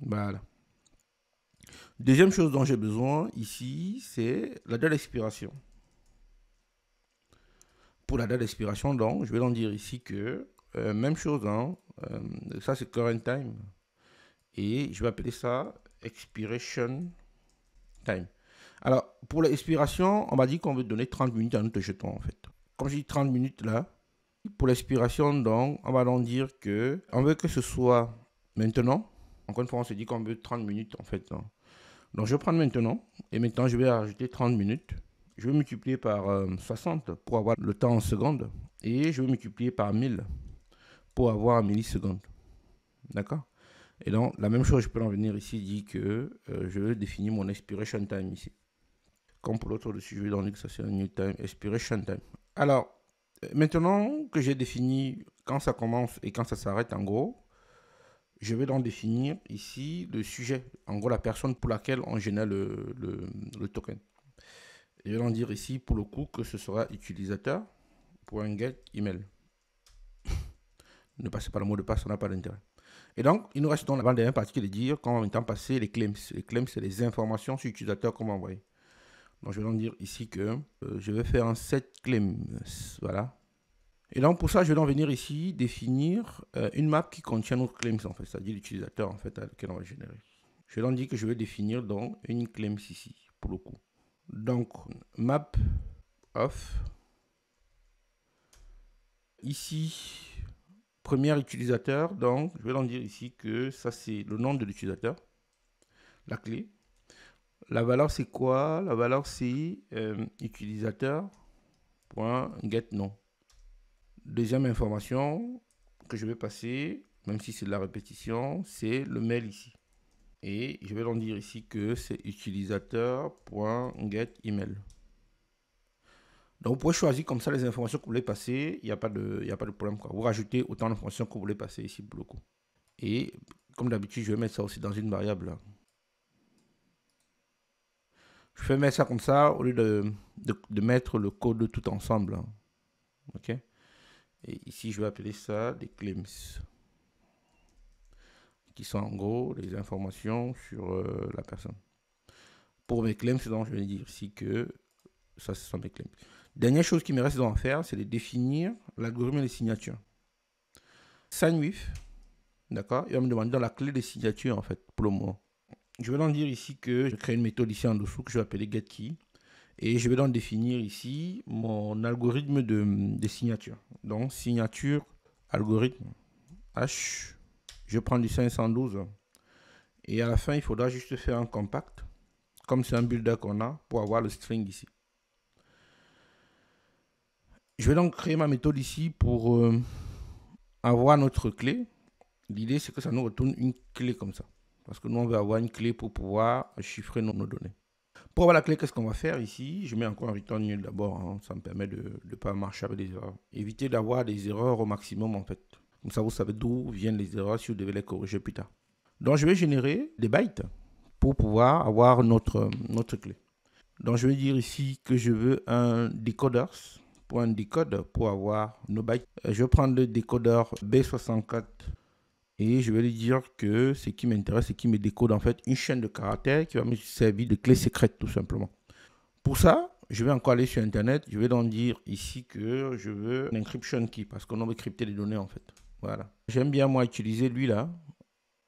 Voilà. Deuxième chose dont j'ai besoin ici, c'est la date d'expiration. Pour la date d'expiration, donc, je vais donc dire ici que, euh, même chose, hein, euh, ça c'est current time. Et je vais appeler ça expiration time. Alors, pour l'expiration, on m'a dit qu'on veut donner 30 minutes à notre jeton, en fait. Quand je dis 30 minutes là, pour l'expiration, donc, on va donc dire que on veut que ce soit maintenant. Encore une fois, on s'est dit qu'on veut 30 minutes, en fait. Hein. Donc je vais prendre maintenant, et maintenant je vais ajouter 30 minutes. Je vais multiplier par 60 euh, pour avoir le temps en secondes, et je vais multiplier par 1000 pour avoir millisecondes. D'accord Et donc la même chose, je peux en venir ici, dit que euh, je définis mon expiration time ici. Comme pour l'autre dessus, je vais donner que ça c'est un new time, expiration time. Alors, euh, maintenant que j'ai défini quand ça commence et quand ça s'arrête en gros, je vais donc définir ici le sujet, en gros la personne pour laquelle on génère le, le, token. Je vais donc dire ici pour le coup que ce sera utilisateur email. <laughs> ne passez pas le mot de passe, on n'a pas d'intérêt. Et donc, il nous reste dans la bande dernière partie de dire comment va temps passer les claims. Les claims, c'est les informations sur l'utilisateur qu'on va envoyer. Donc, je vais donc dire ici que euh, je vais faire un set claims. Voilà. Et donc pour ça, je vais donc venir ici définir euh, une map qui contient notre claims en fait, c'est-à-dire l'utilisateur en fait à lequel on va générer. Je vais donc dire que je vais définir donc une claims ici pour le coup. Donc map of, ici premier utilisateur donc je vais donc dire ici que ça c'est le nom de l'utilisateur la clé la valeur c'est quoi la valeur c'est euh, utilisateur.getNom. Deuxième information que je vais passer, même si c'est de la répétition, c'est le mail ici. Et je vais donc dire ici que c'est utilisateur.getEmail. Donc vous pouvez choisir comme ça les informations que vous voulez passer, il n'y a, pas de, a pas de problème. Quoi. Vous rajoutez autant d'informations que vous voulez passer ici pour le coup. Et comme d'habitude, je vais mettre ça aussi dans une variable. Je vais mettre ça comme ça au lieu de, mettre le code tout ensemble. OK et ici, je vais appeler ça des claims. Qui sont en gros les informations sur euh, la personne. Pour mes claims, je vais dire ici que ça, ce sont mes claims. Dernière chose qui me reste à faire, c'est de définir l'algorithme des signatures. SignWith, d'accord Il va me demander la clé des signatures, en fait, pour le moment. Je vais donc dire ici que je crée une méthode ici en dessous que je vais appeler getKey. Et je vais donc définir ici mon algorithme de, signature. Donc, signature, algorithme, H, je prends du 512. Et à la fin, il faudra juste faire un compact, comme c'est un builder qu'on a, pour avoir le string ici. Je vais donc créer ma méthode ici pour euh, avoir notre clé. L'idée, c'est que ça nous retourne une clé comme ça. Parce que nous, on veut avoir une clé pour pouvoir chiffrer nos données. Pour avoir la clé, qu'est-ce qu'on va faire ici Je mets encore un return d'abord. Hein. Ça me permet de ne pas marcher avec des erreurs. Éviter d'avoir des erreurs au maximum en fait. Comme ça, vous savez d'où viennent les erreurs si vous devez les corriger plus tard. Donc, je vais générer des bytes pour pouvoir avoir notre, notre clé. Donc, je vais dire ici que je veux un decoder pour pour avoir nos bytes. Euh, je vais prendre le decoder B64 et je vais lui dire que ce qui m'intéresse, c'est qu'il me décode en fait une chaîne de caractères qui va me servir de clé secrète tout simplement. Pour ça, je vais encore aller sur Internet, je vais donc dire ici que je veux une encryption key parce qu'on veut crypter les données en fait. Voilà. J'aime bien moi utiliser lui là,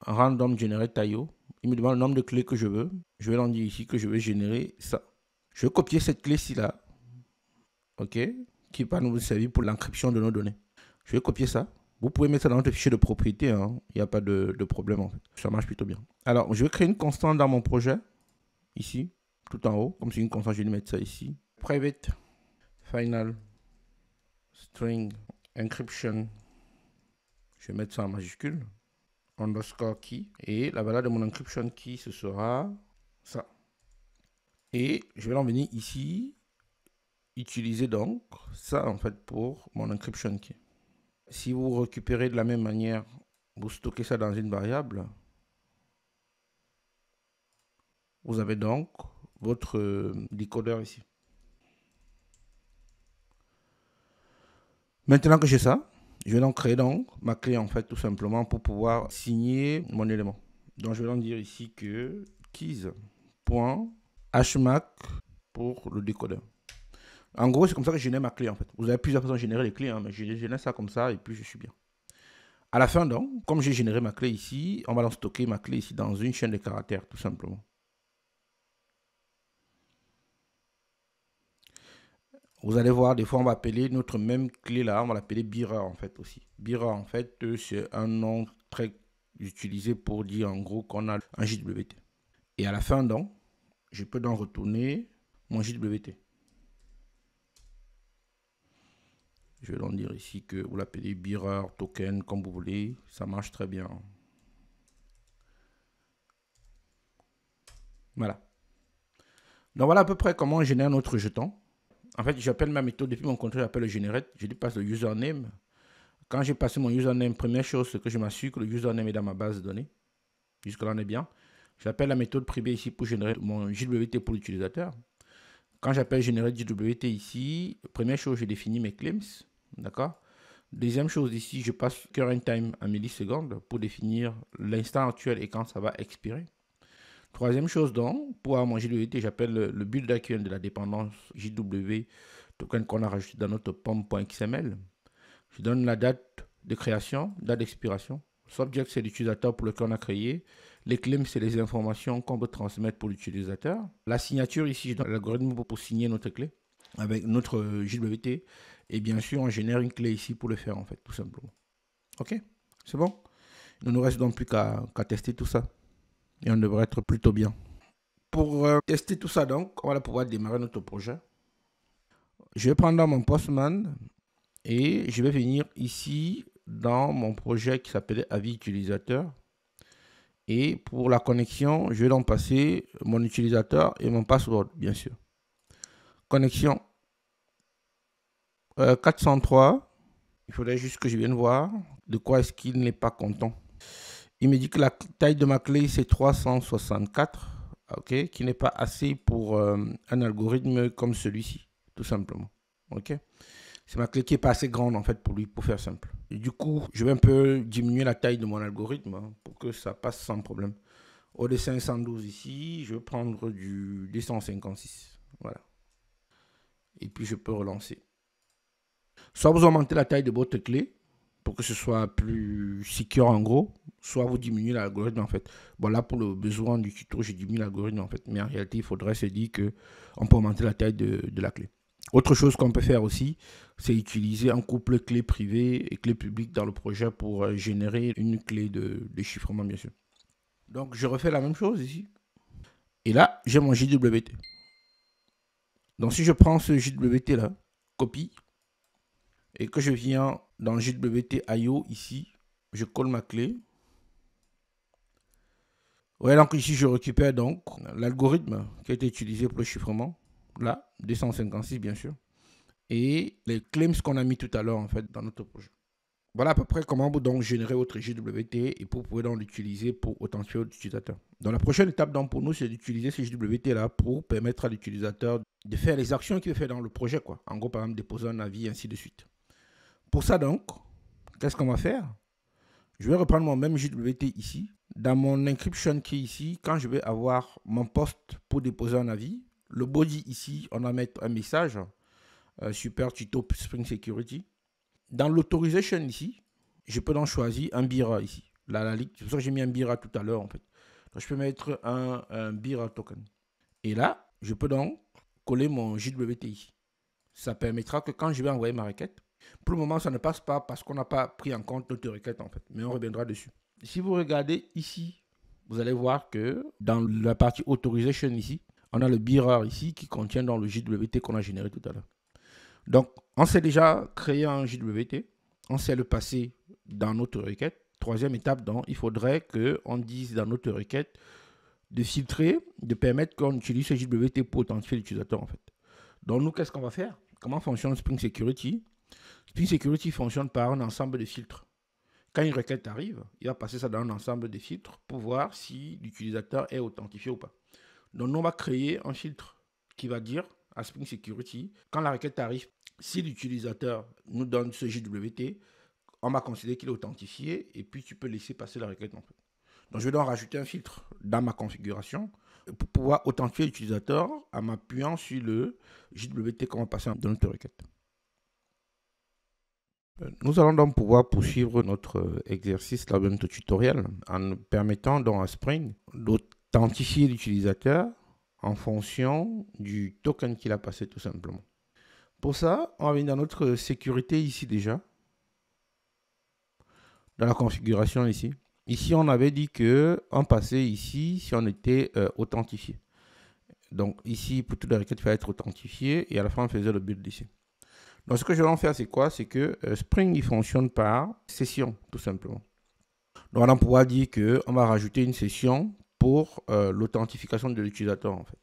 random generate IO. Il me demande le nombre de clés que je veux. Je vais donc dire ici que je veux générer ça. Je vais copier cette clé-ci là, ok, qui va nous servir pour l'encryption de nos données. Je vais copier ça. Vous pouvez mettre ça dans votre fichier de propriété, hein. il n'y a pas de, problème en fait. Ça marche plutôt bien. Alors, je vais créer une constante dans mon projet, ici, tout en haut. Comme c'est une constante, je vais mettre ça ici. Private, final, string, encryption. Je vais mettre ça en majuscule. Underscore key. Et la valeur de mon encryption key, ce sera ça. Et je vais l'en venir ici. Utiliser donc ça en fait pour mon encryption key si vous récupérez de la même manière, vous stockez ça dans une variable, vous avez donc votre euh, décodeur ici. Maintenant que j'ai ça, je vais donc créer donc ma clé en fait tout simplement pour pouvoir signer mon élément. Donc je vais donc dire ici que keys.hmac pour le décodeur. En gros, c'est comme ça que je génère ma clé, en fait. Vous avez plusieurs façons de générer les clés, hein, mais je génère ça comme ça, et puis je suis bien. À la fin, donc, comme j'ai généré ma clé ici, on va l'en stocker ma clé ici dans une chaîne de caractères, tout simplement. Vous allez voir, des fois, on va appeler notre même clé là, on va l'appeler Bira en fait aussi. Bira en fait, c'est un nom très utilisé pour dire en gros qu'on a un JWT. Et à la fin, donc, je peux donc retourner mon JWT. Je vais donc dire ici que vous l'appelez bearer, token, comme vous voulez. Ça marche très bien. Voilà. Donc voilà à peu près comment on génère notre jeton. En fait, j'appelle ma méthode depuis mon contrôle, j'appelle le generate. Je lui passe le username. Quand j'ai passé mon username, première chose, c'est que je m'assure que le username est dans ma base de données. Jusque-là, on est bien. J'appelle la méthode privée ici pour générer mon JWT pour l'utilisateur. Quand j'appelle générer JWT ici, première chose, je définis mes claims. D'accord Deuxième chose ici, je passe current time en millisecondes pour définir l'instant actuel et quand ça va expirer. Troisième chose donc, pour avoir mon JWT, j'appelle le, build de la dépendance JW token qu'on a rajouté dans notre pom.xml. Je donne la date de création, date d'expiration. Subject, c'est l'utilisateur pour lequel on a créé. Les clés, c'est les informations qu'on peut transmettre pour l'utilisateur. La signature ici, l'algorithme pour signer notre clé avec notre JWT. Euh, et bien sûr, on génère une clé ici pour le faire, en fait, tout simplement. OK C'est bon Il ne nous reste donc plus qu'à tester tout ça. Et on devrait être plutôt bien. Pour euh, tester tout ça, donc, on va pouvoir démarrer notre projet. Je vais prendre mon Postman et je vais venir ici dans mon projet qui s'appelait Avis utilisateur. Et pour la connexion, je vais donc passer mon utilisateur et mon password, bien sûr. Connexion 403. Euh, Il faudrait juste que je vienne voir de quoi est-ce qu'il n'est pas content. Il me dit que la taille de ma clé, c'est 364, ok, qui n'est pas assez pour euh, un algorithme comme celui-ci, tout simplement. ok c'est ma clé qui n'est pas assez grande en fait pour lui, pour faire simple. du coup, je vais un peu diminuer la taille de mon algorithme hein, pour que ça passe sans problème. Au dessin 512 ici, je vais prendre du D156. Voilà. Et puis je peux relancer. Soit vous augmentez la taille de votre clé pour que ce soit plus secure en gros, soit vous diminuez l'algorithme en fait. Bon là pour le besoin du tuto, j'ai diminué l'algorithme en fait, mais en réalité il faudrait se dire qu'on peut augmenter la taille de la clé. Autre chose qu'on peut faire aussi, c'est utiliser un couple clé privée et clé publique dans le projet pour euh, générer une clé de, chiffrement, bien sûr. Donc, je refais la même chose ici. Et là, j'ai mon JWT. Donc, si je prends ce JWT là, copie, et que je viens dans JWT IO ici, je colle ma clé. Ouais, donc ici, je récupère donc l'algorithme qui a été utilisé pour le chiffrement là, 256 bien sûr, et les claims qu'on a mis tout à l'heure en fait dans notre projet. Voilà à peu près comment vous donc générez votre JWT et pour pouvoir l'utiliser pour authentifier l'utilisateur utilisateur. Donc la prochaine étape donc pour nous c'est d'utiliser ce JWT là pour permettre à l'utilisateur de faire les actions qu'il veut faire dans le projet quoi. En gros par exemple déposer un avis ainsi de suite. Pour ça donc, qu'est-ce qu'on va faire Je vais reprendre mon même JWT ici. Dans mon encryption key ici, quand je vais avoir mon poste pour déposer un avis, le body ici, on va mettre un message euh, super tuto Spring Security. Dans l'autorisation ici, je peux donc choisir un BIRA ici. Là, la ligue, c'est pour ça que j'ai mis un BIRA tout à l'heure en fait. je peux mettre un, un, BIRA token. Et là, je peux donc coller mon JWT ici. Ça permettra que quand je vais envoyer ma requête, pour le moment, ça ne passe pas parce qu'on n'a pas pris en compte notre requête en fait. Mais on reviendra dessus. Si vous regardez ici, vous allez voir que dans la partie autorisation ici, on a le bearer ici qui contient dans le JWT qu'on a généré tout à l'heure. Donc, on sait déjà créer un JWT, on sait le passer dans notre requête. Troisième étape, donc, il faudrait qu'on dise dans notre requête de filtrer, de permettre qu'on utilise ce JWT pour authentifier l'utilisateur en fait. Donc nous, qu'est-ce qu'on va faire Comment fonctionne Spring Security Spring Security fonctionne par un ensemble de filtres. Quand une requête arrive, il va passer ça dans un ensemble de filtres pour voir si l'utilisateur est authentifié ou pas. Donc, nous, on va créer un filtre qui va dire à Spring Security, quand la requête arrive, si l'utilisateur nous donne ce JWT, on va considérer qu'il est authentifié et puis tu peux laisser passer la requête. Donc, je vais donc rajouter un filtre dans ma configuration pour pouvoir authentifier l'utilisateur en m'appuyant sur le JWT qu'on va passer dans notre requête. Euh, nous allons donc pouvoir poursuivre notre euh, exercice, là, notre tutoriel, en permettant dans Spring d'autres l'utilisateur en fonction du token qu'il a passé tout simplement. Pour ça, on va venir dans notre sécurité ici déjà. Dans la configuration ici. Ici, on avait dit que on passait ici si on était euh, authentifié. Donc ici, pour toute la requête, il fallait être authentifié et à la fin, on faisait le build ici. Donc ce que je vais en faire, c'est quoi C'est que euh, Spring, il fonctionne par session, tout simplement. Donc on va pouvoir dire qu'on va rajouter une session pour euh, l'authentification de l'utilisateur en fait.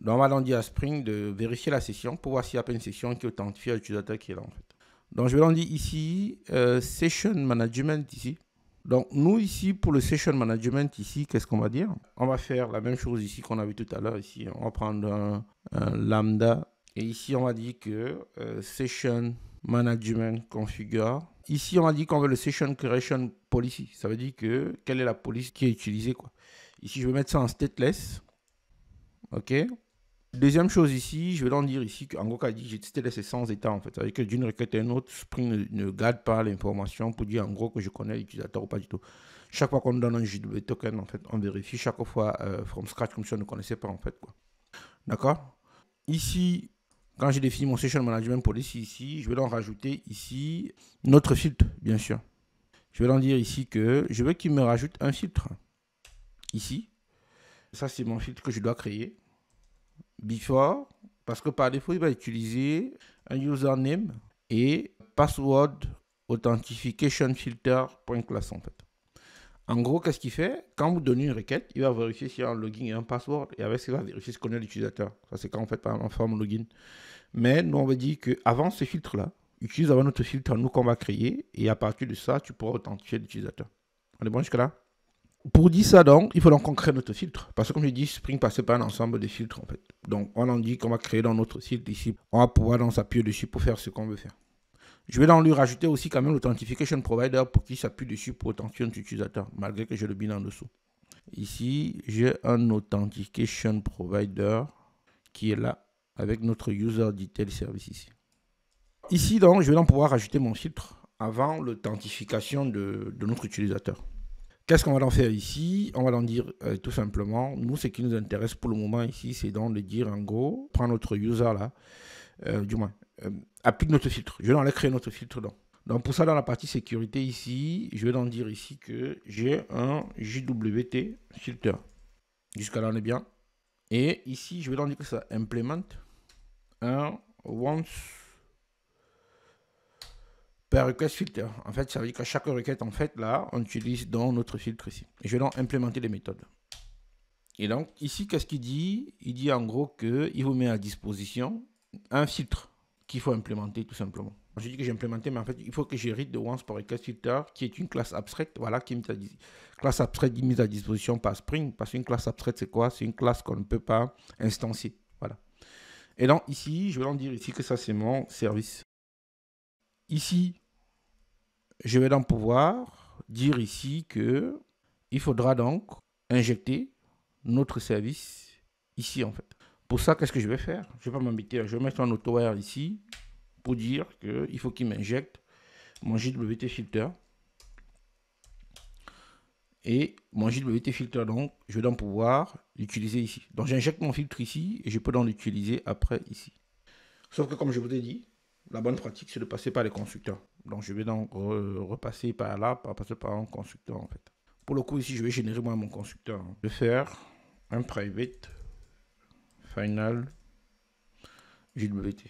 Donc on va à Spring de vérifier la session pour voir s'il n'y a pas une session qui authentifie l'utilisateur qui est là en fait. Donc je vais leur dire ici euh, session management ici. Donc nous ici pour le session management ici qu'est-ce qu'on va dire On va faire la même chose ici qu'on a vu tout à l'heure ici. On va prendre un, lambda et ici on va dire que euh, session management configure. Ici on va dire qu'on veut le session creation policy. Ça veut dire que quelle est la police qui est utilisée quoi. Ici, je vais mettre ça en stateless. OK Deuxième chose ici, je vais donc dire ici qu'en gros, dit j'ai stateless et sans état en fait. C'est-à-dire que d'une requête à une autre, Spring ne, garde pas l'information pour dire en gros que je connais l'utilisateur ou pas du tout. Chaque fois qu'on donne un JWT, token, en fait, on vérifie chaque fois euh, from scratch comme si on ne connaissait pas en fait. quoi. D'accord Ici, quand j'ai défini mon session management policy ici, je vais donc rajouter ici notre filtre, bien sûr. Je vais donc dire ici que je veux qu'il me rajoute un filtre ici. Ça, c'est mon filtre que je dois créer. Before, parce que par défaut, il va utiliser un username et password authentification filter point en fait. En gros, qu'est-ce qu'il fait Quand vous donnez une requête, il va vérifier s'il y a un login et un password et avec ça, il va vérifier ce qu'on est l'utilisateur. Ça, c'est quand on fait par exemple forme login. Mais nous, on va dire qu'avant ce filtre-là, utilise avant notre filtre, nous qu'on va créer et à partir de ça, tu pourras authentifier l'utilisateur. On est bon jusque-là pour dire ça, donc, il faut donc qu'on crée notre filtre. Parce que, comme je dis, Spring passe par un ensemble de filtres, en fait. Donc, on en dit qu'on va créer dans notre filtre ici. On va pouvoir donc s'appuyer dessus pour faire ce qu'on veut faire. Je vais donc lui rajouter aussi quand même l'authentification provider pour qu'il s'appuie dessus pour authentifier utilisateur, malgré que j'ai le bin en dessous. Ici, j'ai un authentication provider qui est là avec notre user detail service ici. Ici, donc, je vais donc pouvoir rajouter mon filtre avant l'authentification de notre utilisateur. Qu'est-ce qu'on va en faire ici On va en dire euh, tout simplement, nous, ce qui nous intéresse pour le moment ici, c'est donc de dire en gros, prends notre user là, euh, du moins, euh, applique notre filtre. Je vais aller créer notre filtre donc. Donc pour ça, dans la partie sécurité ici, je vais donc dire ici que j'ai un JWT filter. Jusqu'à là, on est bien. Et ici, je vais donc dire que ça implémente un once par request filter, en fait, ça veut dire qu'à chaque requête, en fait, là, on utilise dans notre filtre ici. je vais donc implémenter les méthodes. Et donc, ici, qu'est-ce qu'il dit Il dit en gros qu'il vous met à disposition un filtre qu'il faut implémenter tout simplement. Je dis que j'ai implémenté, mais en fait, il faut que j'hérite de once par request filter, qui est une classe abstraite, voilà, qui est mise à, classe abstraite mise à disposition par Spring, parce qu'une classe abstraite, c'est quoi C'est une classe qu'on ne peut pas instancier, voilà. Et donc, ici, je vais donc dire ici que ça, c'est mon service. Ici, je vais donc pouvoir dire ici que il faudra donc injecter notre service ici en fait. Pour ça, qu'est-ce que je vais faire Je vais pas m'embêter. Je vais mettre un auto ici pour dire qu'il faut qu'il m'injecte mon JWT filter. Et mon JWT filter, donc, je vais donc pouvoir l'utiliser ici. Donc, j'injecte mon filtre ici et je peux donc l'utiliser après ici. Sauf que, comme je vous ai dit, la bonne pratique, c'est de passer par les constructeurs. Donc, je vais donc repasser par là, par passer par un constructeur, en fait. Pour le coup, ici, je vais générer moi mon constructeur. Je vais faire un private final JWT.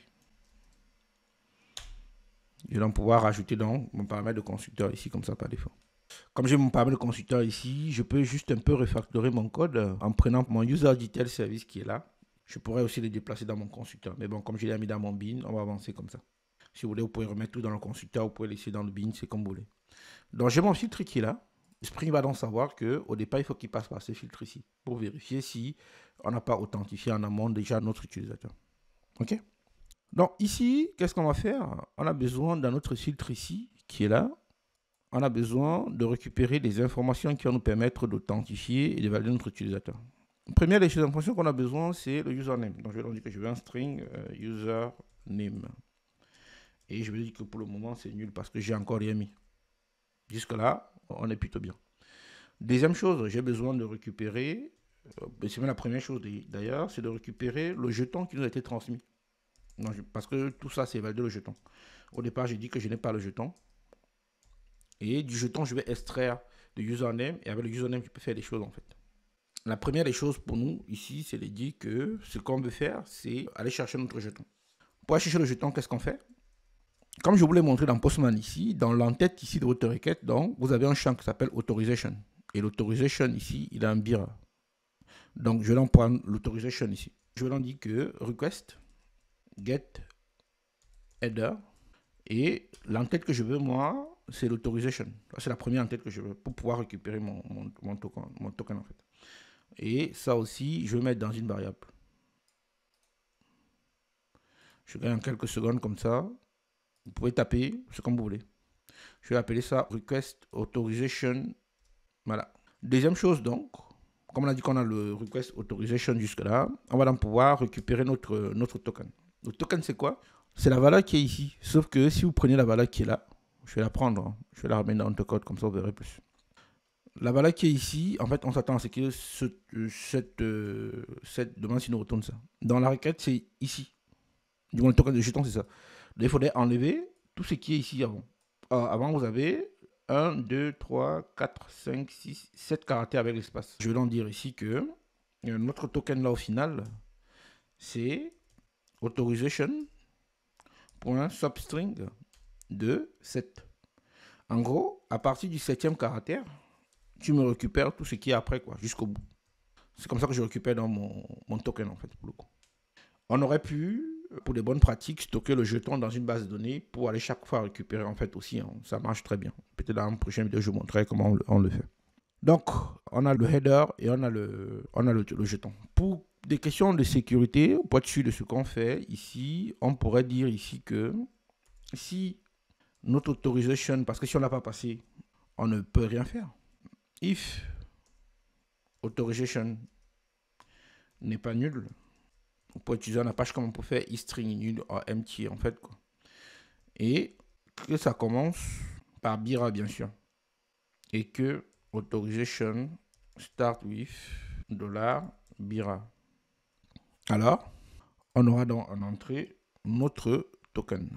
Je vais donc pouvoir ajouter donc mon paramètre de constructeur ici, comme ça, par défaut. Comme j'ai mon paramètre de constructeur ici, je peux juste un peu refactorer mon code en prenant mon user detail service qui est là je pourrais aussi les déplacer dans mon consulteur. Mais bon, comme je l'ai mis dans mon bin, on va avancer comme ça. Si vous voulez, vous pouvez remettre tout dans le consulteur, vous pouvez laisser dans le bin, c'est comme vous voulez. Donc j'ai mon filtre qui est là. Spring va donc savoir qu'au départ, il faut qu'il passe par ce filtre ici pour vérifier si on n'a pas authentifié en amont déjà notre utilisateur. OK Donc ici, qu'est-ce qu'on va faire On a besoin d'un autre filtre ici qui est là. On a besoin de récupérer des informations qui vont nous permettre d'authentifier et d'évaluer notre utilisateur. Première des choses en qu'on a besoin, c'est le username. Donc je vais donc dire que je veux un string euh, username. Et je vais dire que pour le moment, c'est nul parce que j'ai encore rien mis. Jusque-là, on est plutôt bien. Deuxième chose, j'ai besoin de récupérer, euh, c'est même la première chose d'ailleurs, c'est de récupérer le jeton qui nous a été transmis. Non, parce que tout ça, c'est valider le jeton. Au départ, j'ai dit que je n'ai pas le jeton. Et du jeton, je vais extraire le username. Et avec le username, je peux faire des choses en fait. La première des choses pour nous ici, c'est de dire que ce qu'on veut faire, c'est aller chercher notre jeton. Pour aller chercher le jeton, qu'est-ce qu'on fait Comme je vous l'ai montré dans Postman ici, dans l'entête ici de votre requête, donc, vous avez un champ qui s'appelle Authorization. Et l'Authorization ici, il a un bira. Donc, je vais en prendre l'Authorization ici. Je vais en dire que Request, Get, Header. Et l'entête que je veux, moi, c'est l'Authorization. C'est la première en-tête que je veux pour pouvoir récupérer mon, token, mon token en fait. Et ça aussi, je vais mettre dans une variable. Je gagne quelques secondes comme ça. Vous pouvez taper, ce que vous voulez. Je vais appeler ça request authorization. Voilà. Deuxième chose donc, comme on a dit qu'on a le request authorization jusque là, on va pouvoir récupérer notre, notre token. Le token c'est quoi C'est la valeur qui est ici. Sauf que si vous prenez la valeur qui est là, je vais la prendre, hein. je vais la ramener dans notre code comme ça vous verrez plus la balle qui est ici, en fait, on s'attend à ce que ce, cette, euh, cette demande si nous retourne ça. Dans la requête, c'est ici. Du moins, le token de jeton, c'est ça. il faudrait enlever tout ce qui est ici avant. Ah, avant, vous avez 1, 2, 3, 4, 5, 6, 7 caractères avec l'espace. Je vais donc dire ici que euh, notre token là au final, c'est authorization.substring de 7. En gros, à partir du septième caractère, tu me récupères tout ce qui est après, quoi, jusqu'au bout. C'est comme ça que je récupère dans mon, mon token, en fait, pour le coup. On aurait pu, pour des bonnes pratiques, stocker le jeton dans une base de données pour aller chaque fois récupérer, en fait, aussi. Hein. Ça marche très bien. Peut-être dans une prochaine vidéo, je vous montrerai comment on le, fait. Donc, on a le header et on a le, on a le, jeton. Pour des questions de sécurité, au-dessus de ce qu'on fait ici, on pourrait dire ici que si notre authorization, parce que si on ne l'a pas passé, on ne peut rien faire if authorization n'est pas nul, on peut utiliser la page comme on peut faire string nul à empty en fait. Quoi. Et que ça commence par Bira bien sûr. Et que authorization start with dollar Bira. Alors, on aura dans en entrée notre token.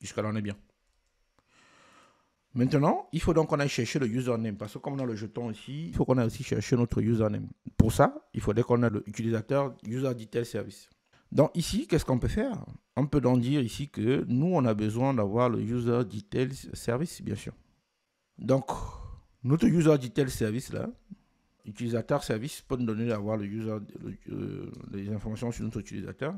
Jusqu'à là, on est bien. Maintenant, il faut donc qu'on aille chercher le username, parce que comme on a le jeton ici, il faut qu'on aille aussi chercher notre username. Pour ça, il faudrait qu'on ait l'utilisateur user service. Donc ici, qu'est-ce qu'on peut faire On peut donc dire ici que nous, on a besoin d'avoir le user service, bien sûr. Donc, notre user detail service là, utilisateur service peut nous donner d'avoir le euh, les informations sur notre utilisateur.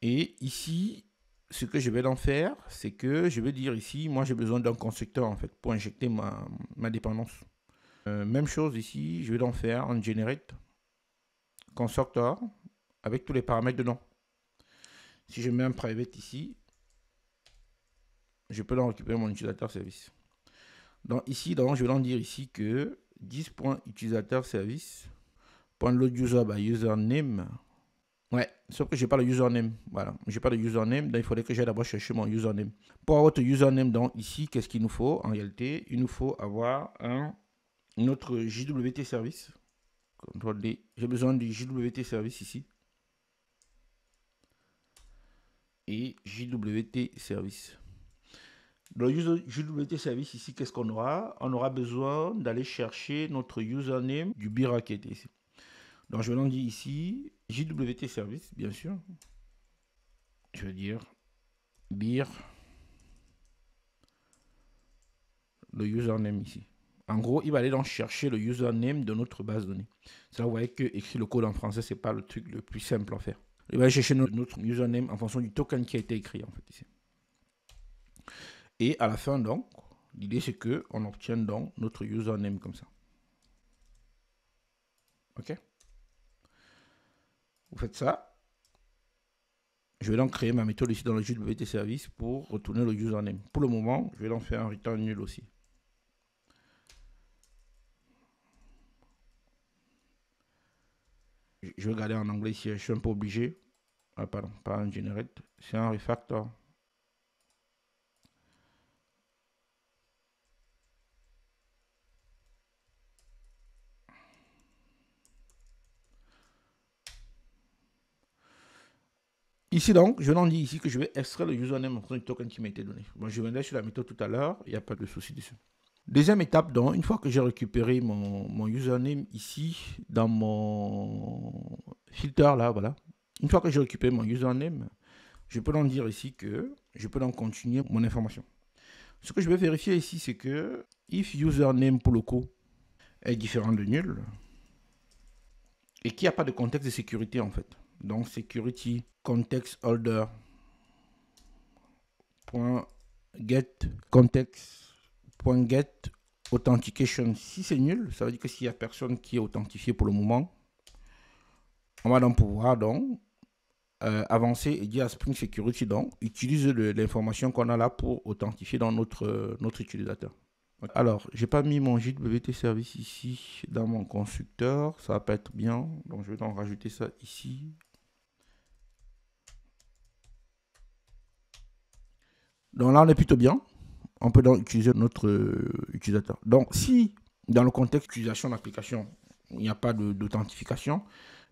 Et ici, ce que je vais donc faire, c'est que je vais dire ici, moi j'ai besoin d'un constructeur en fait pour injecter ma, ma dépendance. Euh, même chose ici, je vais donc faire un generate constructor avec tous les paramètres dedans. Si je mets un private ici, je peux donc récupérer mon utilisateur service. Donc ici, donc, je vais donc dire ici que 10.utilisateur service user by username Ouais, sauf que je n'ai pas le username. Voilà, je n'ai pas de username. Donc, il faudrait que j'aille d'abord chercher mon username. Pour avoir votre username, donc ici, qu'est-ce qu'il nous faut En réalité, il nous faut avoir un, notre JWT service. CTRL J'ai besoin du JWT service ici. Et JWT service. Dans le JWT service ici, qu'est-ce qu'on aura On aura besoin d'aller chercher notre username du Biracket ici. Donc, je vais dire ici JWT service, bien sûr. Je veux dire beer le username ici. En gros, il va aller donc chercher le username de notre base de données. Ça, vous voyez que écrit le code en français, c'est pas le truc le plus simple à faire. Il va aller chercher notre username en fonction du token qui a été écrit en fait ici. Et à la fin donc, l'idée c'est que on obtienne donc notre username comme ça. OK vous faites ça. Je vais donc créer ma méthode ici dans le JWT service pour retourner le username. Pour le moment, je vais donc faire un return nul aussi. Je vais regarder en anglais si je suis un peu obligé. Ah pardon, pas un generate, c'est un refactor. Ici donc, je n'en dis ici que je vais extraire le username en fonction du token qui m'a été donné. Bon, je reviendrai sur la méthode tout à l'heure, il n'y a pas de souci dessus. Deuxième étape, donc, une fois que j'ai récupéré mon, mon, username ici, dans mon filter là, voilà. Une fois que j'ai récupéré mon username, je peux donc dire ici que je peux donc continuer mon information. Ce que je vais vérifier ici, c'est que if username pour le est différent de nul et qu'il n'y a pas de contexte de sécurité en fait donc security context holder point get context get authentication si c'est nul ça veut dire que s'il n'y a personne qui est authentifié pour le moment on va donc pouvoir donc euh, avancer et dire à Spring Security donc utilise l'information qu'on a là pour authentifier dans notre notre utilisateur alors j'ai pas mis mon JWT service ici dans mon constructeur ça va pas être bien donc je vais donc rajouter ça ici Donc là, on est plutôt bien. On peut donc utiliser notre euh, utilisateur. Donc si dans le contexte d'utilisation d'application, il n'y a pas d'authentification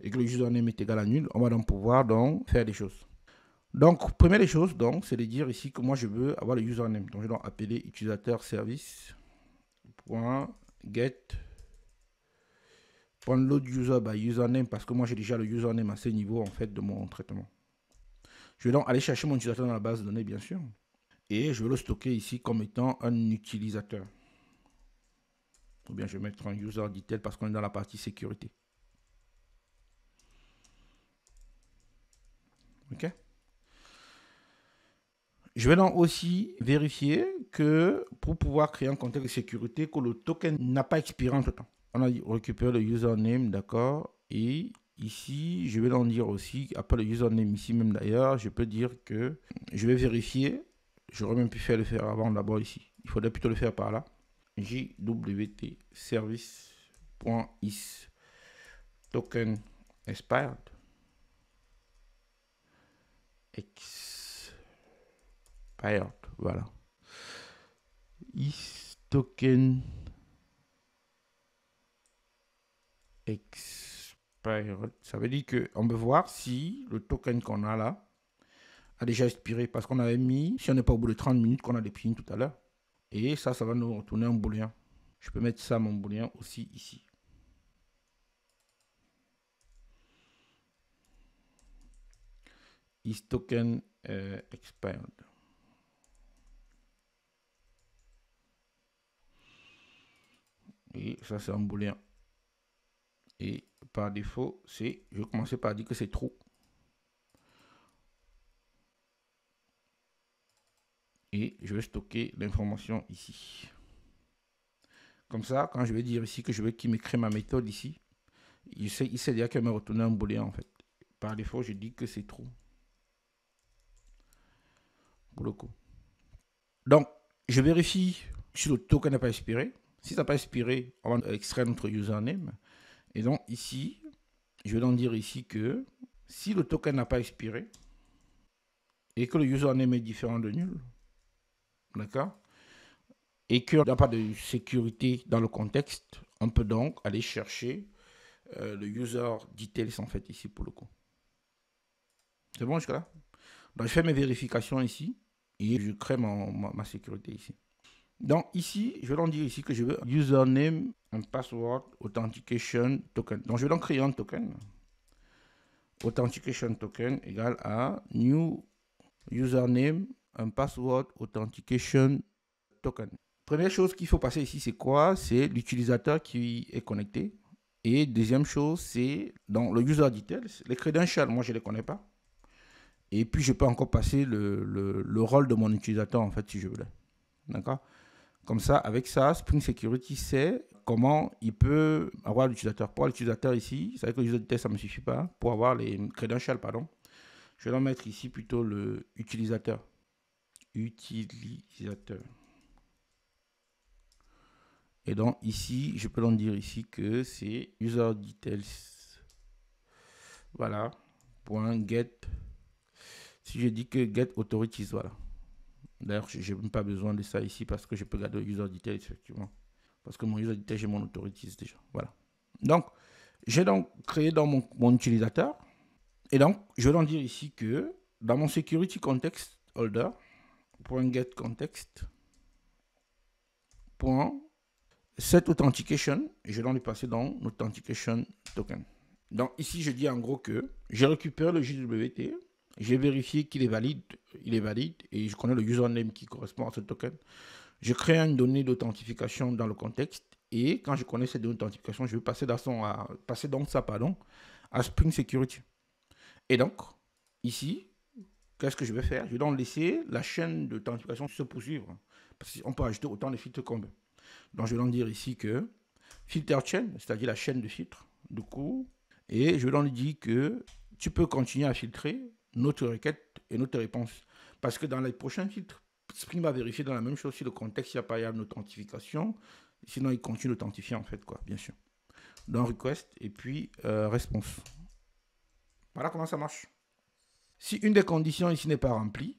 et que le username est égal à nul, on va donc pouvoir donc faire des choses. Donc, première des choses, donc, c'est de dire ici que moi je veux avoir le username. Donc, je vais donc appeler utilisateur serviceget .get prendre user by username parce que moi j'ai déjà le username à ce niveau en fait de mon traitement. Je vais donc aller chercher mon utilisateur dans la base de données, bien sûr et je vais le stocker ici comme étant un utilisateur. Ou bien je vais mettre un user detail parce qu'on est dans la partie sécurité. Ok je vais donc aussi vérifier que pour pouvoir créer un contexte de sécurité, que le token n'a pas expiré entre temps. On a récupéré le username, d'accord Et ici, je vais donc dire aussi, après le username ici même d'ailleurs, je peux dire que je vais vérifier J'aurais même pu faire le faire avant d'abord ici. Il faudrait plutôt le faire par là. JWT service.is token expired expired voilà is token expired ça veut dire que on peut voir si le token qu'on a là déjà expiré parce qu'on avait mis, si on n'est pas au bout de 30 minutes qu'on a des pins tout à l'heure, et ça, ça va nous retourner en boolean. Je peux mettre ça mon boolean aussi ici. Is token expired. Euh, et ça, c'est un boolean. Et par défaut, c'est, je vais commencer par dire que c'est trop et je vais stocker l'information ici. Comme ça, quand je vais dire ici que je veux qu'il crée ma méthode ici, il sait, il sait déjà qu'elle me retourner un booléen en fait. Par défaut, je dis que c'est trop. Pour Donc, je vérifie si le token n'a pas expiré. Si ça n'a pas expiré, on va extraire notre username. Et donc ici, je vais donc dire ici que si le token n'a pas expiré et que le username est différent de nul, D'accord Et qu'il n'y a pas de sécurité dans le contexte, on peut donc aller chercher euh, le user details en fait ici pour le coup. C'est bon jusqu'à là Donc ben, je fais mes vérifications ici et je crée ma, ma, sécurité ici. Donc ici, je vais donc dire ici que je veux username un password authentication token. Donc je vais donc créer un token. Authentication token égale à new username un password authentication token. Première chose qu'il faut passer ici, c'est quoi C'est l'utilisateur qui est connecté. Et deuxième chose, c'est dans le user details, les credentials, moi je ne les connais pas. Et puis je peux encore passer le, le, rôle de mon utilisateur en fait si je voulais. D'accord Comme ça, avec ça, Spring Security sait comment il peut avoir l'utilisateur. Pour l'utilisateur ici, c'est vrai que le user details ça ne me suffit pas. Pour avoir les credentials, pardon, je vais en mettre ici plutôt le utilisateur utilisateur. Et donc ici, je peux donc dire ici que c'est user details. Voilà. Point get. Si j'ai dit que get authorities, voilà. D'ailleurs, j'ai même pas besoin de ça ici parce que je peux garder user details effectivement. Parce que mon user details, j'ai mon authorities déjà. Voilà. Donc, j'ai donc créé dans mon, utilisateur. Et donc, je vais dire ici que dans mon security context holder, point get context point authentication je vais passé passer dans authentication token. Donc ici je dis en gros que j'ai récupéré le JWT, j'ai vérifié qu'il est valide, il est valide et je connais le username qui correspond à ce token. Je crée une donnée d'authentification dans le contexte et quand je connais cette donnée d'authentification, je vais passer dans son à, passer donc ça pardon à Spring Security. Et donc ici Qu'est-ce que je vais faire Je vais donc laisser la chaîne d'authentification se poursuivre. Parce qu'on peut ajouter autant de filtres qu'on veut. Donc je vais donc dire ici que filter chain, c'est-à-dire la chaîne de filtres, du coup, et je vais donc dire que tu peux continuer à filtrer notre requête et notre réponse. Parce que dans les prochains filtres, Spring va vérifier dans la même chose si le contexte, il n'y a pas Sinon, il continue d'authentifier, en fait, quoi, bien sûr. Dans request et puis euh, réponse. Voilà comment ça marche. Si une des conditions ici n'est pas remplie,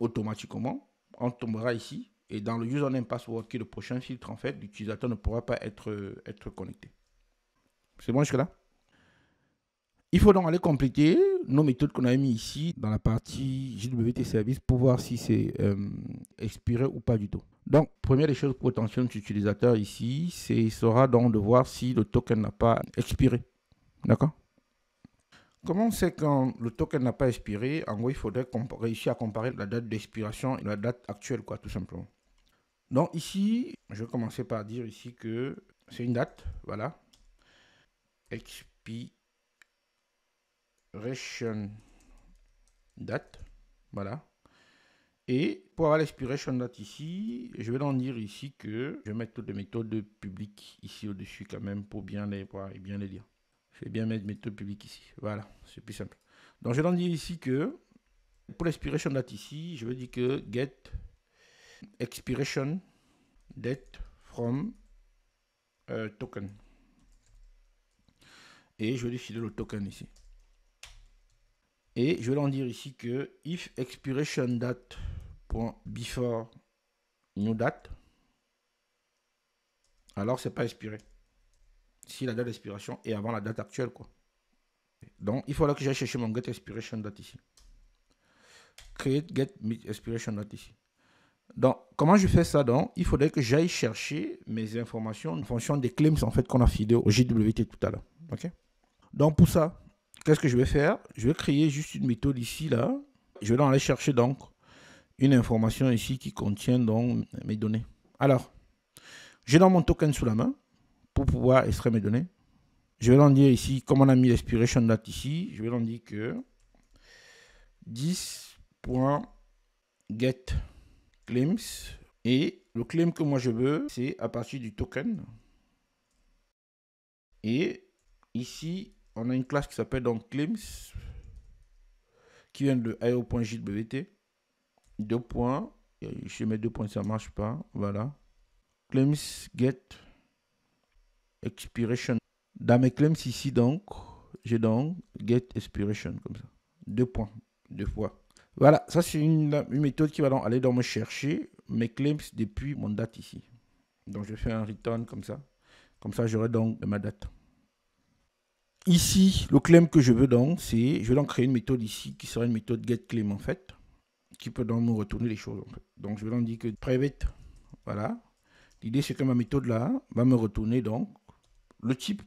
automatiquement, on tombera ici et dans le username password qui est le prochain filtre, en fait, l'utilisateur ne pourra pas être, être connecté. C'est bon jusque-là Il faut donc aller compléter nos méthodes qu'on a mis ici dans la partie JWT Service pour voir si c'est euh, expiré ou pas du tout. Donc, première des choses pour attention de l'utilisateur ici, c'est sera donc de voir si le token n'a pas expiré. D'accord Comment c'est quand le token n'a pas expiré En gros, il faudrait réussir à comparer la date d'expiration et la date actuelle, quoi, tout simplement. Donc ici, je vais commencer par dire ici que c'est une date, voilà. Expiration date, voilà. Et pour avoir l'expiration date ici, je vais donc dire ici que je vais mettre toutes les méthodes publiques ici au-dessus quand même pour bien les, pour bien les lire. Je vais bien mettre mes taux publics ici. Voilà, c'est plus simple. Donc je vais dire ici que pour l'expiration date ici, je veux dire que get expiration date from euh, token. Et je vais décider le token ici. Et je vais leur dire ici que if expiration date point before new date, alors c'est pas expiré si la date d'expiration est avant la date actuelle. Quoi. Donc, il faudra que j'aille chercher mon get expiration date ici. Create get expiration date ici. Donc, comment je fais ça Donc, il faudrait que j'aille chercher mes informations en fonction des claims en fait, qu'on a filé au JWT tout à l'heure. ok donc, pour ça, qu'est-ce que je vais faire Je vais créer juste une méthode ici, là. Je vais aller chercher donc une information ici qui contient donc mes données. Alors, j'ai dans mon token sous la main pour pouvoir extraire mes données. Je vais leur dire ici, comme on a mis l'expiration date ici, je vais leur dire que Get. claims et le claim que moi je veux, c'est à partir du token. Et ici, on a une classe qui s'appelle donc claims qui vient de io.jwt. Deux points, je mets deux points, ça marche pas. Voilà. Claims get Expiration. Dans mes claims ici, donc, j'ai donc get expiration comme ça. Deux points, deux fois. Voilà, ça c'est une, méthode qui va donc aller dans me chercher mes claims depuis mon date ici. Donc je fais un return comme ça. Comme ça, j'aurai donc ma date. Ici, le claim que je veux donc, c'est, je vais donc créer une méthode ici qui sera une méthode claim en fait, qui peut donc me retourner les choses. En Donc je vais donc dire que private, voilà. L'idée c'est que ma méthode là va me retourner donc le type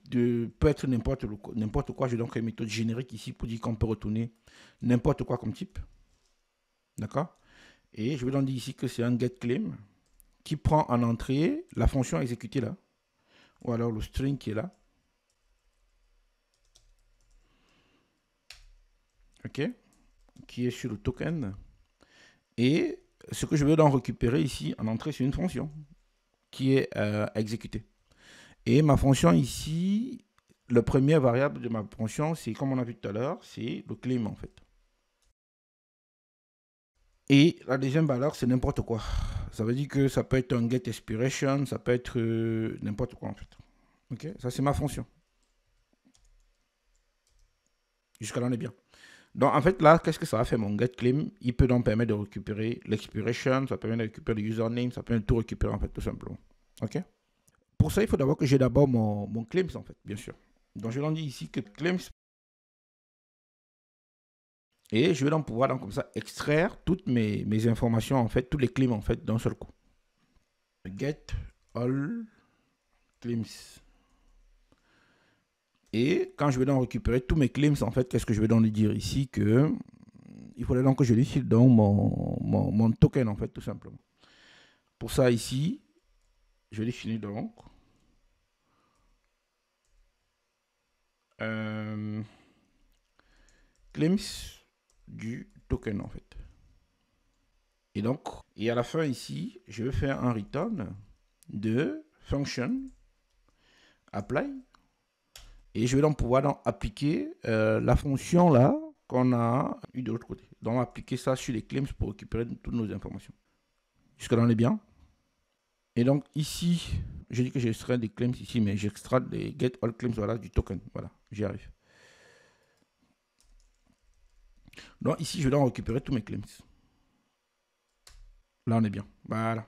peut être n'importe, quoi. Je donc une méthode générique ici pour dire qu'on peut retourner n'importe quoi comme type. D'accord Et je vais donc dire ici que c'est un getClaim qui prend en entrée la fonction à exécuter là. Ou alors le string qui est là. OK Qui est sur le token. Et ce que je veux donc récupérer ici en entrée, c'est une fonction qui est euh, exécutée. Et ma fonction ici, la première variable de ma fonction, c'est comme on a vu tout à l'heure, c'est le claim en fait. Et la deuxième valeur, c'est n'importe quoi. Ça veut dire que ça peut être un get expiration, ça peut être euh, n'importe quoi en fait. Ok, ça c'est ma fonction. Jusqu'à là, on est bien. Donc en fait, là, qu'est-ce que ça va faire mon get claim Il peut donc permettre de récupérer l'expiration, ça permet de récupérer le username, ça permet de tout récupérer en fait, tout simplement. Ok pour ça, il faut d'abord que j'ai d'abord mon, mon en fait, bien sûr. Donc, je l'en dis ici que claims. Et je vais donc pouvoir, comme ça, extraire toutes mes, informations, en fait, tous les claims, en fait, d'un seul coup. Get all claims. Et quand je vais donc récupérer tous mes claims, en fait, qu'est-ce que je vais donc dire ici que hmm, il faudrait donc que je lui donc mon, mon, token, en fait, tout simplement. Pour ça, ici, je vais définir donc euh, claims du token en fait. Et donc, et à la fin ici, je vais faire un return de function apply et je vais donc pouvoir appliquer euh, la fonction là qu'on a eu de l'autre côté. Donc appliquer ça sur les claims pour récupérer toutes nos informations. puisque là on est bien. Et donc ici, je dis que extrait des claims ici, mais j'extrais des get all claims voilà, du token. Voilà, j'y arrive. Donc ici, je vais dois récupérer tous mes claims. Là, on est bien. Voilà.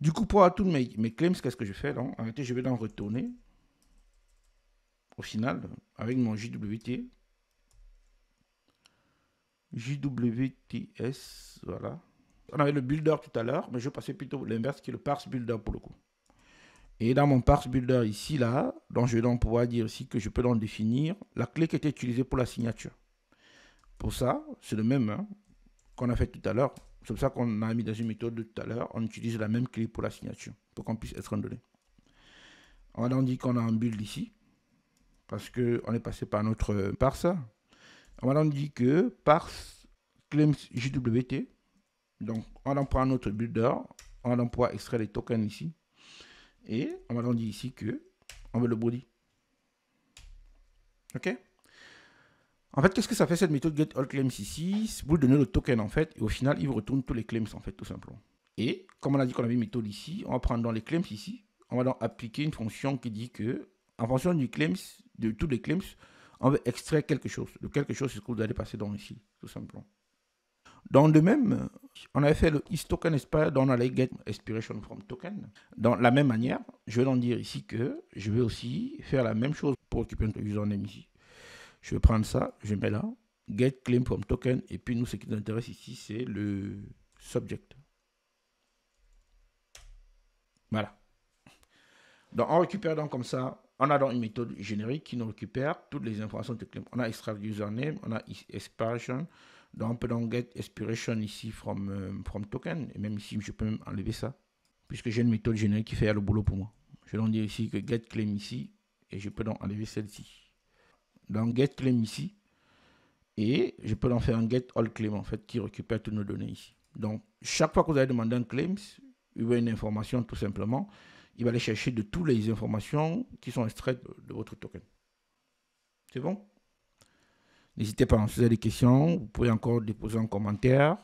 Du coup, pour tous mes, mes claims, qu'est-ce que je fais là En je vais dans retourner. Au final, avec mon JWT. JWTS, voilà. On avait le builder tout à l'heure, mais je passais plutôt l'inverse qui est le parse builder pour le coup. Et dans mon parse builder ici, là, donc je vais donc pouvoir dire ici que je peux donc définir la clé qui était utilisée pour la signature. Pour ça, c'est le même hein, qu'on a fait tout à l'heure. C'est pour ça qu'on a mis dans une méthode de tout à l'heure. On utilise la même clé pour la signature, pour qu'on puisse être donné. On va donc dire qu'on a un build ici, parce qu'on est passé par notre euh, parse. On va donc dire que parse claims JWT. Donc, on en prend notre builder, on donc pouvoir extraire les tokens ici. Et on va donc dire ici que on veut le body. OK En fait, qu'est-ce que ça fait cette méthode get all claims ici Vous donnez le token en fait, et au final, il vous retourne tous les claims en fait, tout simplement. Et comme on a dit qu'on avait une méthode ici, on va prendre dans les claims ici, on va donc appliquer une fonction qui dit que, en fonction du claims, de tous les claims, on veut extraire quelque chose. De quelque chose, c'est ce que vous allez passer dans ici, tout simplement. Dans de même, on avait fait le Is Token on allait get Inspiration from Token. Dans la même manière, je vais donc dire ici que je vais aussi faire la même chose pour occuper notre username ici. Je vais prendre ça, je mets là, get claim from token, et puis nous, ce qui nous intéresse ici, c'est le subject. Voilà. Donc, on récupère donc comme ça, on a donc une méthode générique qui nous récupère toutes les informations de claim. On a extract username, on a expiration. Donc, on peut get expiration ici from, euh, from token. Et même ici, je peux même enlever ça. Puisque j'ai une méthode générique qui fait le boulot pour moi. Je vais donc dire ici que get claim ici. Et je peux donc enlever celle-ci. Donc, get claim ici. Et je peux donc faire un get all claim en fait qui récupère toutes nos données ici. Donc, chaque fois que vous allez demander un claim, il une information tout simplement. Il va aller chercher de toutes les informations qui sont extraites de votre token. C'est bon N'hésitez pas à me poser des questions. Vous pouvez encore déposer un commentaire,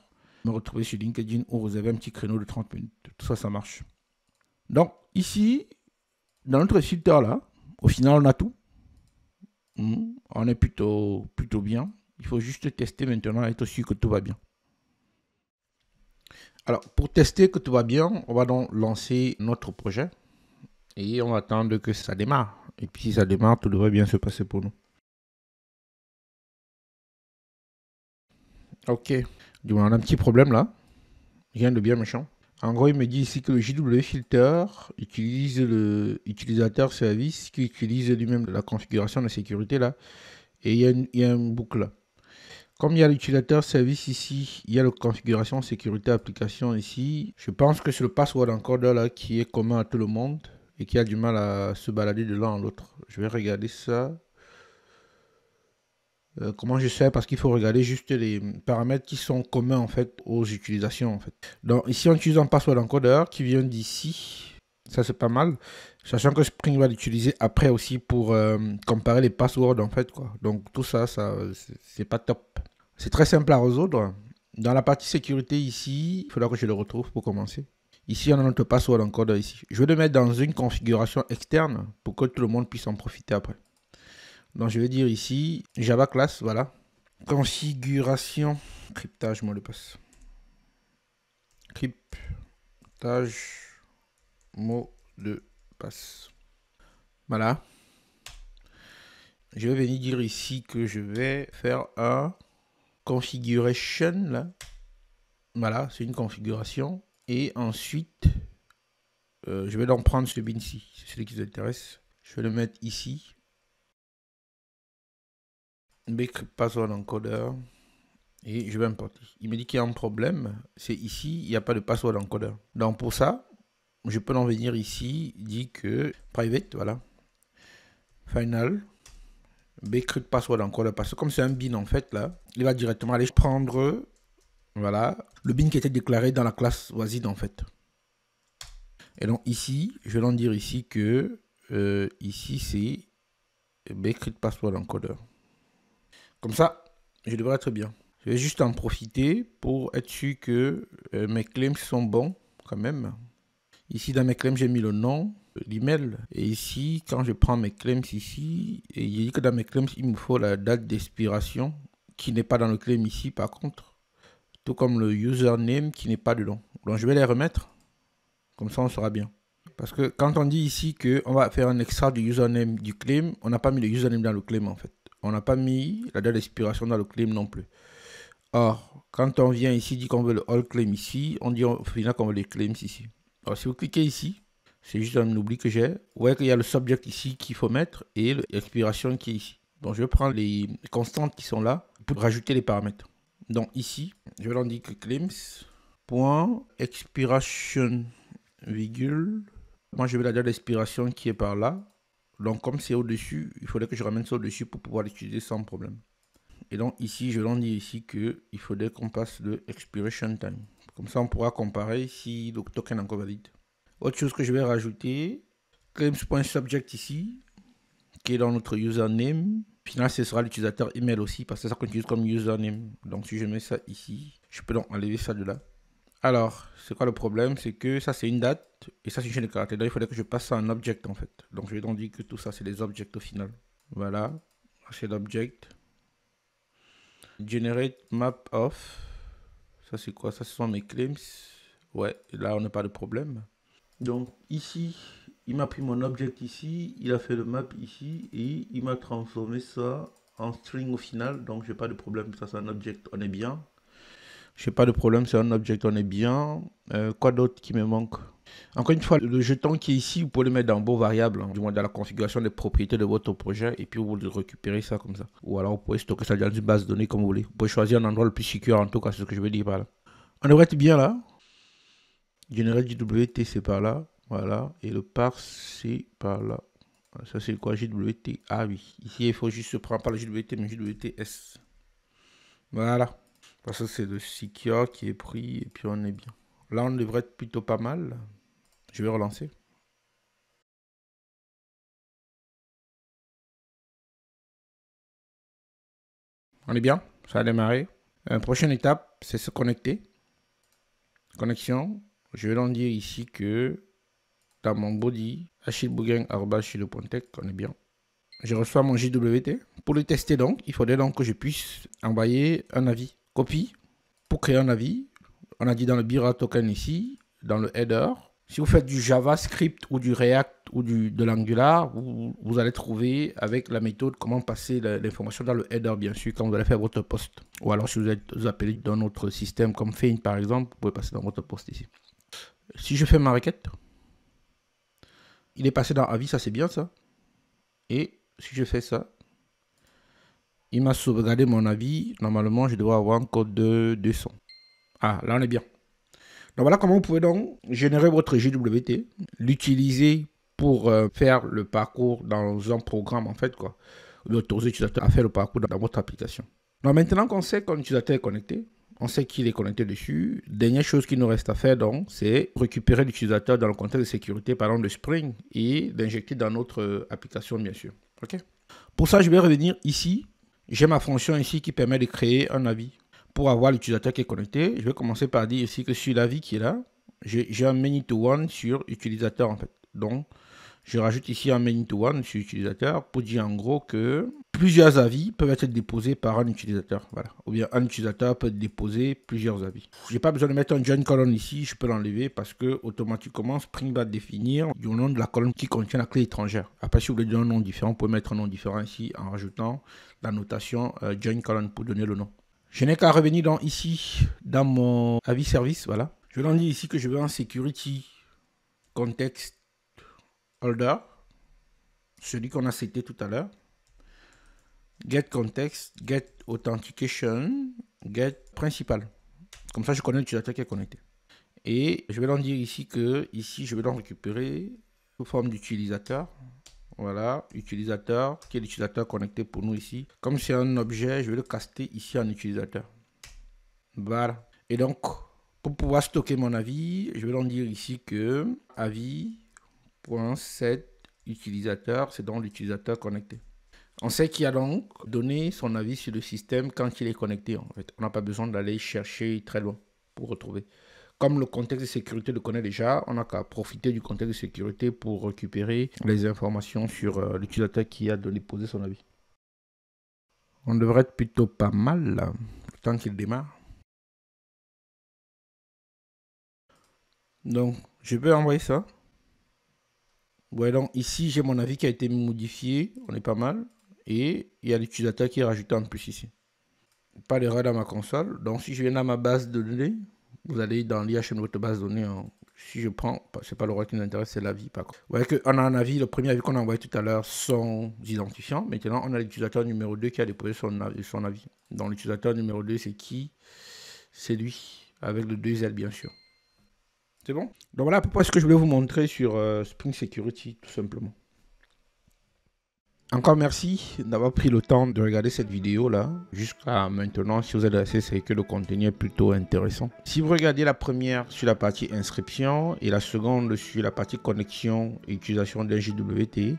me retrouver sur LinkedIn où vous avez un petit créneau de 30 minutes. Tout ça, ça marche. Donc, ici, dans notre filter là, au final, on a tout. Hmm, on est plutôt, plutôt bien. Il faut juste tester maintenant et être sûr que tout va bien. Alors, pour tester que tout va bien, on va donc lancer notre projet et on va attendre que ça démarre. Et puis, si ça démarre, tout devrait bien se passer pour nous. Ok. Donc, on a un petit problème là. Rien de bien méchant. En gros, il me dit ici que le JW filter utilise le utilisateur service qui utilise lui-même la configuration de sécurité là. Et il y a une, boucle Comme il y a l'utilisateur service ici, il y a la configuration sécurité application ici. Je pense que c'est le password encoder là qui est commun à tout le monde et qui a du mal à se balader de l'un à l'autre. Je vais regarder ça. Euh, comment je sais Parce qu'il faut regarder juste les paramètres qui sont communs en fait aux utilisations en fait. Donc ici on utilise un password encoder qui vient d'ici. Ça c'est pas mal. Sachant que Spring va l'utiliser après aussi pour euh, comparer les passwords en fait quoi. Donc tout ça, ça c'est pas top. C'est très simple à résoudre. Dans la partie sécurité ici, il faudra que je le retrouve pour commencer. Ici, on a notre password encoder, ici. Je vais le mettre dans une configuration externe pour que tout le monde puisse en profiter après. Donc je vais dire ici Java class, voilà. Configuration, cryptage, mot de passe. Cryptage, mot de passe. Voilà. Je vais venir dire ici que je vais faire un configuration là. Voilà, c'est une configuration. Et ensuite, euh, je vais donc prendre ce bin-ci, c'est celui qui vous intéresse. Je vais le mettre ici. Big password encoder. Et je vais importer. Il me dit qu'il y a un problème. C'est ici, il n'y a pas de password encoder. Donc pour ça, je peux en venir ici, dit que private, voilà. Final. Bcrypt password encoder. Parce que comme c'est un bin en fait là, il va directement aller prendre voilà, le bin qui était déclaré dans la classe voisine en fait. Et donc ici, je vais donc dire ici que euh, ici c'est Bcrypt password encoder. Comme ça, je devrais être bien. Je vais juste en profiter pour être sûr que euh, mes claims sont bons quand même. Ici, dans mes claims, j'ai mis le nom, l'email. Et ici, quand je prends mes claims ici, et il dit que dans mes claims, il me faut la date d'expiration qui n'est pas dans le claim ici par contre. Tout comme le username qui n'est pas dedans. Donc je vais les remettre. Comme ça, on sera bien. Parce que quand on dit ici qu'on va faire un extrait du username du claim, on n'a pas mis le username dans le claim en fait. On n'a pas mis la date d'expiration dans le claim non plus. Or, quand on vient ici, dit qu'on veut le all claim ici, on dit au final qu'on veut les claims ici. Alors, si vous cliquez ici, c'est juste un oubli que j'ai. Vous voyez qu'il y a le subject ici qu'il faut mettre et l'expiration qui est ici. Donc, je prends les constantes qui sont là pour rajouter les paramètres. Donc, ici, je vais l'indiquer claims.expiration. virgule. Moi, je veux la date d'expiration qui est par là. Donc comme c'est au-dessus, il faudrait que je ramène ça au-dessus pour pouvoir l'utiliser sans problème. Et donc ici, je l'en dis ici que il faudrait qu'on passe le expiration time. Comme ça, on pourra comparer si le token est encore valide. Autre chose que je vais rajouter, claims.subject ici, qui est dans notre username. Finalement, ce sera l'utilisateur email aussi, parce que ça continue comme username. Donc si je mets ça ici, je peux donc enlever ça de là. Alors, c'est quoi le problème C'est que ça, c'est une date et ça, c'est une chaîne de caractères. il faudrait que je passe à un object en fait. Donc, je vais donc dire que tout ça, c'est des objects au final. Voilà, c'est l'object. Generate map of. Ça, c'est quoi Ça, ce sont mes claims. Ouais, là, on n'a pas de problème. Donc, ici, il m'a pris mon object ici, il a fait le map ici et il m'a transformé ça en string au final. Donc, je n'ai pas de problème. Ça, c'est un object. On est bien. Je n'ai pas de problème, c'est un object, on est bien. Euh, quoi d'autre qui me manque encore une fois, le jeton qui est ici, vous pouvez le mettre dans vos variables, hein, du moins dans la configuration des propriétés de votre projet, et puis vous récupérez ça comme ça. Ou alors vous pouvez stocker ça dans une base de données comme vous voulez. Vous pouvez choisir un endroit le plus secure, en tout cas, c'est ce que je veux dire par là. On devrait être bien là. Générer JWT, c'est par là. Voilà. Et le par, c'est par là. Ça, c'est quoi JWT Ah oui. Ici, il faut juste prendre pas le JWT, mais JWTS. Voilà. Parce bah, que c'est le Sikia qui est pris et puis on est bien. Là, on devrait être plutôt pas mal. Je vais relancer. On est bien, ça a démarré. Euh, prochaine étape, c'est se connecter. Connexion. Je vais donc dire ici que dans mon body, Pontec, on est bien. Je reçois mon JWT. Pour le tester donc, il faudrait donc que je puisse envoyer un avis. Copie, pour créer un avis, on a dit dans le Bira token ici, dans le header, si vous faites du JavaScript ou du React ou du, de l'Angular, vous, allez trouver avec la méthode comment passer l'information dans le header, bien sûr, quand vous allez faire votre poste. Ou alors si vous êtes appelé dans notre système comme Fain par exemple, vous pouvez passer dans votre poste ici. Si je fais ma requête, il est passé dans avis, ça c'est bien ça. Et si je fais ça, il m'a sauvegardé mon avis. Normalement, je devrais avoir un code de 200. Ah, là, on est bien. Donc voilà comment vous pouvez donc générer votre JWT, l'utiliser pour euh, faire le parcours dans un programme en fait quoi, autorisez l'utilisateur à faire le parcours dans, votre application. Donc maintenant qu'on sait qu'un utilisateur est connecté, on sait qu'il est connecté dessus. Dernière chose qu'il nous reste à faire donc, c'est récupérer l'utilisateur dans le contexte de sécurité, par exemple de Spring, et l'injecter dans notre euh, application bien sûr. Ok. Pour ça, je vais revenir ici j'ai ma fonction ici qui permet de créer un avis pour avoir l'utilisateur qui est connecté. Je vais commencer par dire ici que sur l'avis qui est là, j'ai un many to one sur utilisateur en fait. Donc, je rajoute ici un main to one sur utilisateur pour dire en gros que plusieurs avis peuvent être déposés par un utilisateur. Voilà. Ou bien un utilisateur peut déposer plusieurs avis. J'ai pas besoin de mettre un join colon ici, je peux l'enlever parce que automatiquement Spring va définir le nom de la colonne qui contient la clé étrangère. Après, si vous voulez donner un nom différent, vous pouvez mettre un nom différent ici en rajoutant la notation euh, join colonne pour donner le nom. Je n'ai qu'à revenir ici, dans mon avis service, voilà. Je vais en ici que je veux en security context Holder, celui qu'on a cité tout à l'heure. Get context, get authentication, get principal. Comme ça, je connais l'utilisateur qui est connecté. Et je vais donc dire ici que ici, je vais donc récupérer sous forme d'utilisateur. Voilà, utilisateur, qui est l'utilisateur connecté pour nous ici. Comme c'est un objet, je vais le caster ici en utilisateur. Voilà. Et donc, pour pouvoir stocker mon avis, je vais donc dire ici que avis 7 utilisateur, c'est donc l'utilisateur connecté. On sait qu'il a donc donné son avis sur le système quand il est connecté. En fait. On n'a pas besoin d'aller chercher très loin pour retrouver. Comme le contexte de sécurité le connaît déjà, on n'a qu'à profiter du contexte de sécurité pour récupérer les informations sur euh, l'utilisateur qui a donné poser son avis. On devrait être plutôt pas mal tant qu'il démarre. Donc, je peux envoyer ça. Ouais, donc ici, j'ai mon avis qui a été modifié. On est pas mal. Et il y a l'utilisateur qui est rajouté en plus ici. Pas d'erreur dans ma console. Donc si je viens dans ma base de données, vous allez dans l'IHM de votre base de données. Hein. Si je prends, c'est pas le droit qui nous intéresse, c'est l'avis par contre. Vous voyez qu'on a un avis, le premier avis qu'on a envoyé tout à l'heure, sans identifiant. Maintenant, on a l'utilisateur numéro 2 qui a déposé son avis. Son avis. Donc l'utilisateur numéro 2, c'est qui C'est lui, avec le 2L bien sûr. C'est bon Donc ben voilà pourquoi peu ce que je voulais vous montrer sur euh, Spring Security, tout simplement. Encore merci d'avoir pris le temps de regarder cette vidéo là. Jusqu'à maintenant, si vous êtes assez, c'est que le contenu est plutôt intéressant. Si vous regardez la première sur la partie inscription et la seconde sur la partie connexion et utilisation d'un JWT,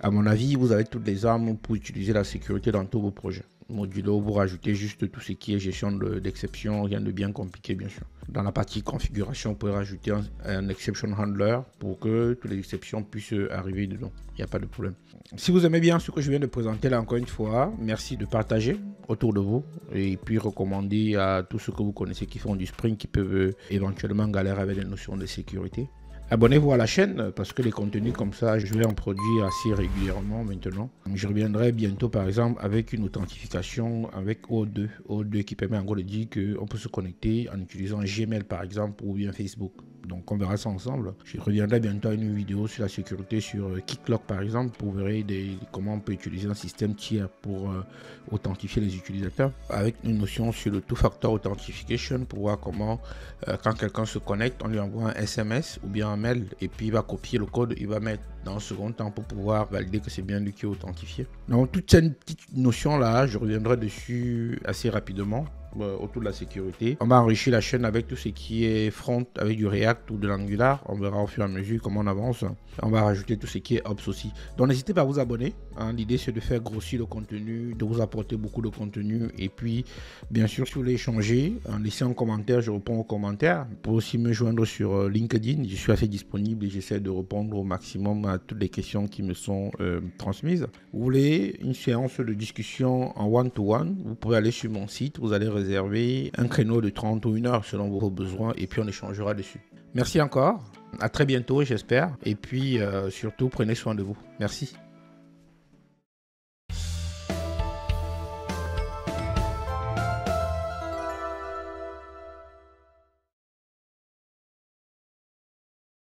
à mon avis, vous avez toutes les armes pour utiliser la sécurité dans tous vos projets modulo pour rajoutez juste tout ce qui est gestion d'exception, rien de bien compliqué bien sûr. Dans la partie configuration, vous pouvez rajouter un, exception handler pour que toutes les exceptions puissent arriver dedans. Il n'y a pas de problème. Si vous aimez bien ce que je viens de présenter là encore une fois, merci de partager autour de vous et puis recommander à tous ceux que vous connaissez qui font du sprint qui peuvent éventuellement galérer avec les notions de sécurité. Abonnez-vous à la chaîne parce que les contenus comme ça, je vais en produire assez régulièrement maintenant. Je reviendrai bientôt par exemple avec une authentification avec O2. O2 qui permet en gros de dire qu'on peut se connecter en utilisant Gmail par exemple ou bien Facebook. Donc on verra ça ensemble. Je reviendrai bientôt à une vidéo sur la sécurité sur euh, Kicklock par exemple pour voir des, comment on peut utiliser un système tiers pour euh, authentifier les utilisateurs avec une notion sur le two-factor authentification pour voir comment euh, quand quelqu'un se connecte, on lui envoie un SMS ou bien un mail et puis il va copier le code, il va mettre dans un second temps pour pouvoir valider que c'est bien lui qui est authentifié. Donc toute cette petite notion là, je reviendrai dessus assez rapidement euh, autour de la sécurité. On va enrichir la chaîne avec tout ce qui est front, avec du React ou de l'Angular. On verra au fur et à mesure comment on avance. On va rajouter tout ce qui est Ops aussi. Donc n'hésitez pas à vous abonner. Hein. L'idée c'est de faire grossir le contenu, de vous apporter beaucoup de contenu. Et puis, bien sûr, si vous voulez échanger, laissez un commentaire, je réponds aux commentaires. Vous pouvez aussi me joindre sur euh, LinkedIn. Je suis assez disponible et j'essaie de répondre au maximum à toutes les questions qui me sont euh, transmises. Vous voulez une séance de discussion en one-to-one, -one, vous pouvez aller sur mon site, vous allez réserver un créneau de 30 ou 1 heure selon vos besoins et puis on échangera dessus. Merci encore, à très bientôt j'espère et puis euh, surtout prenez soin de vous. Merci.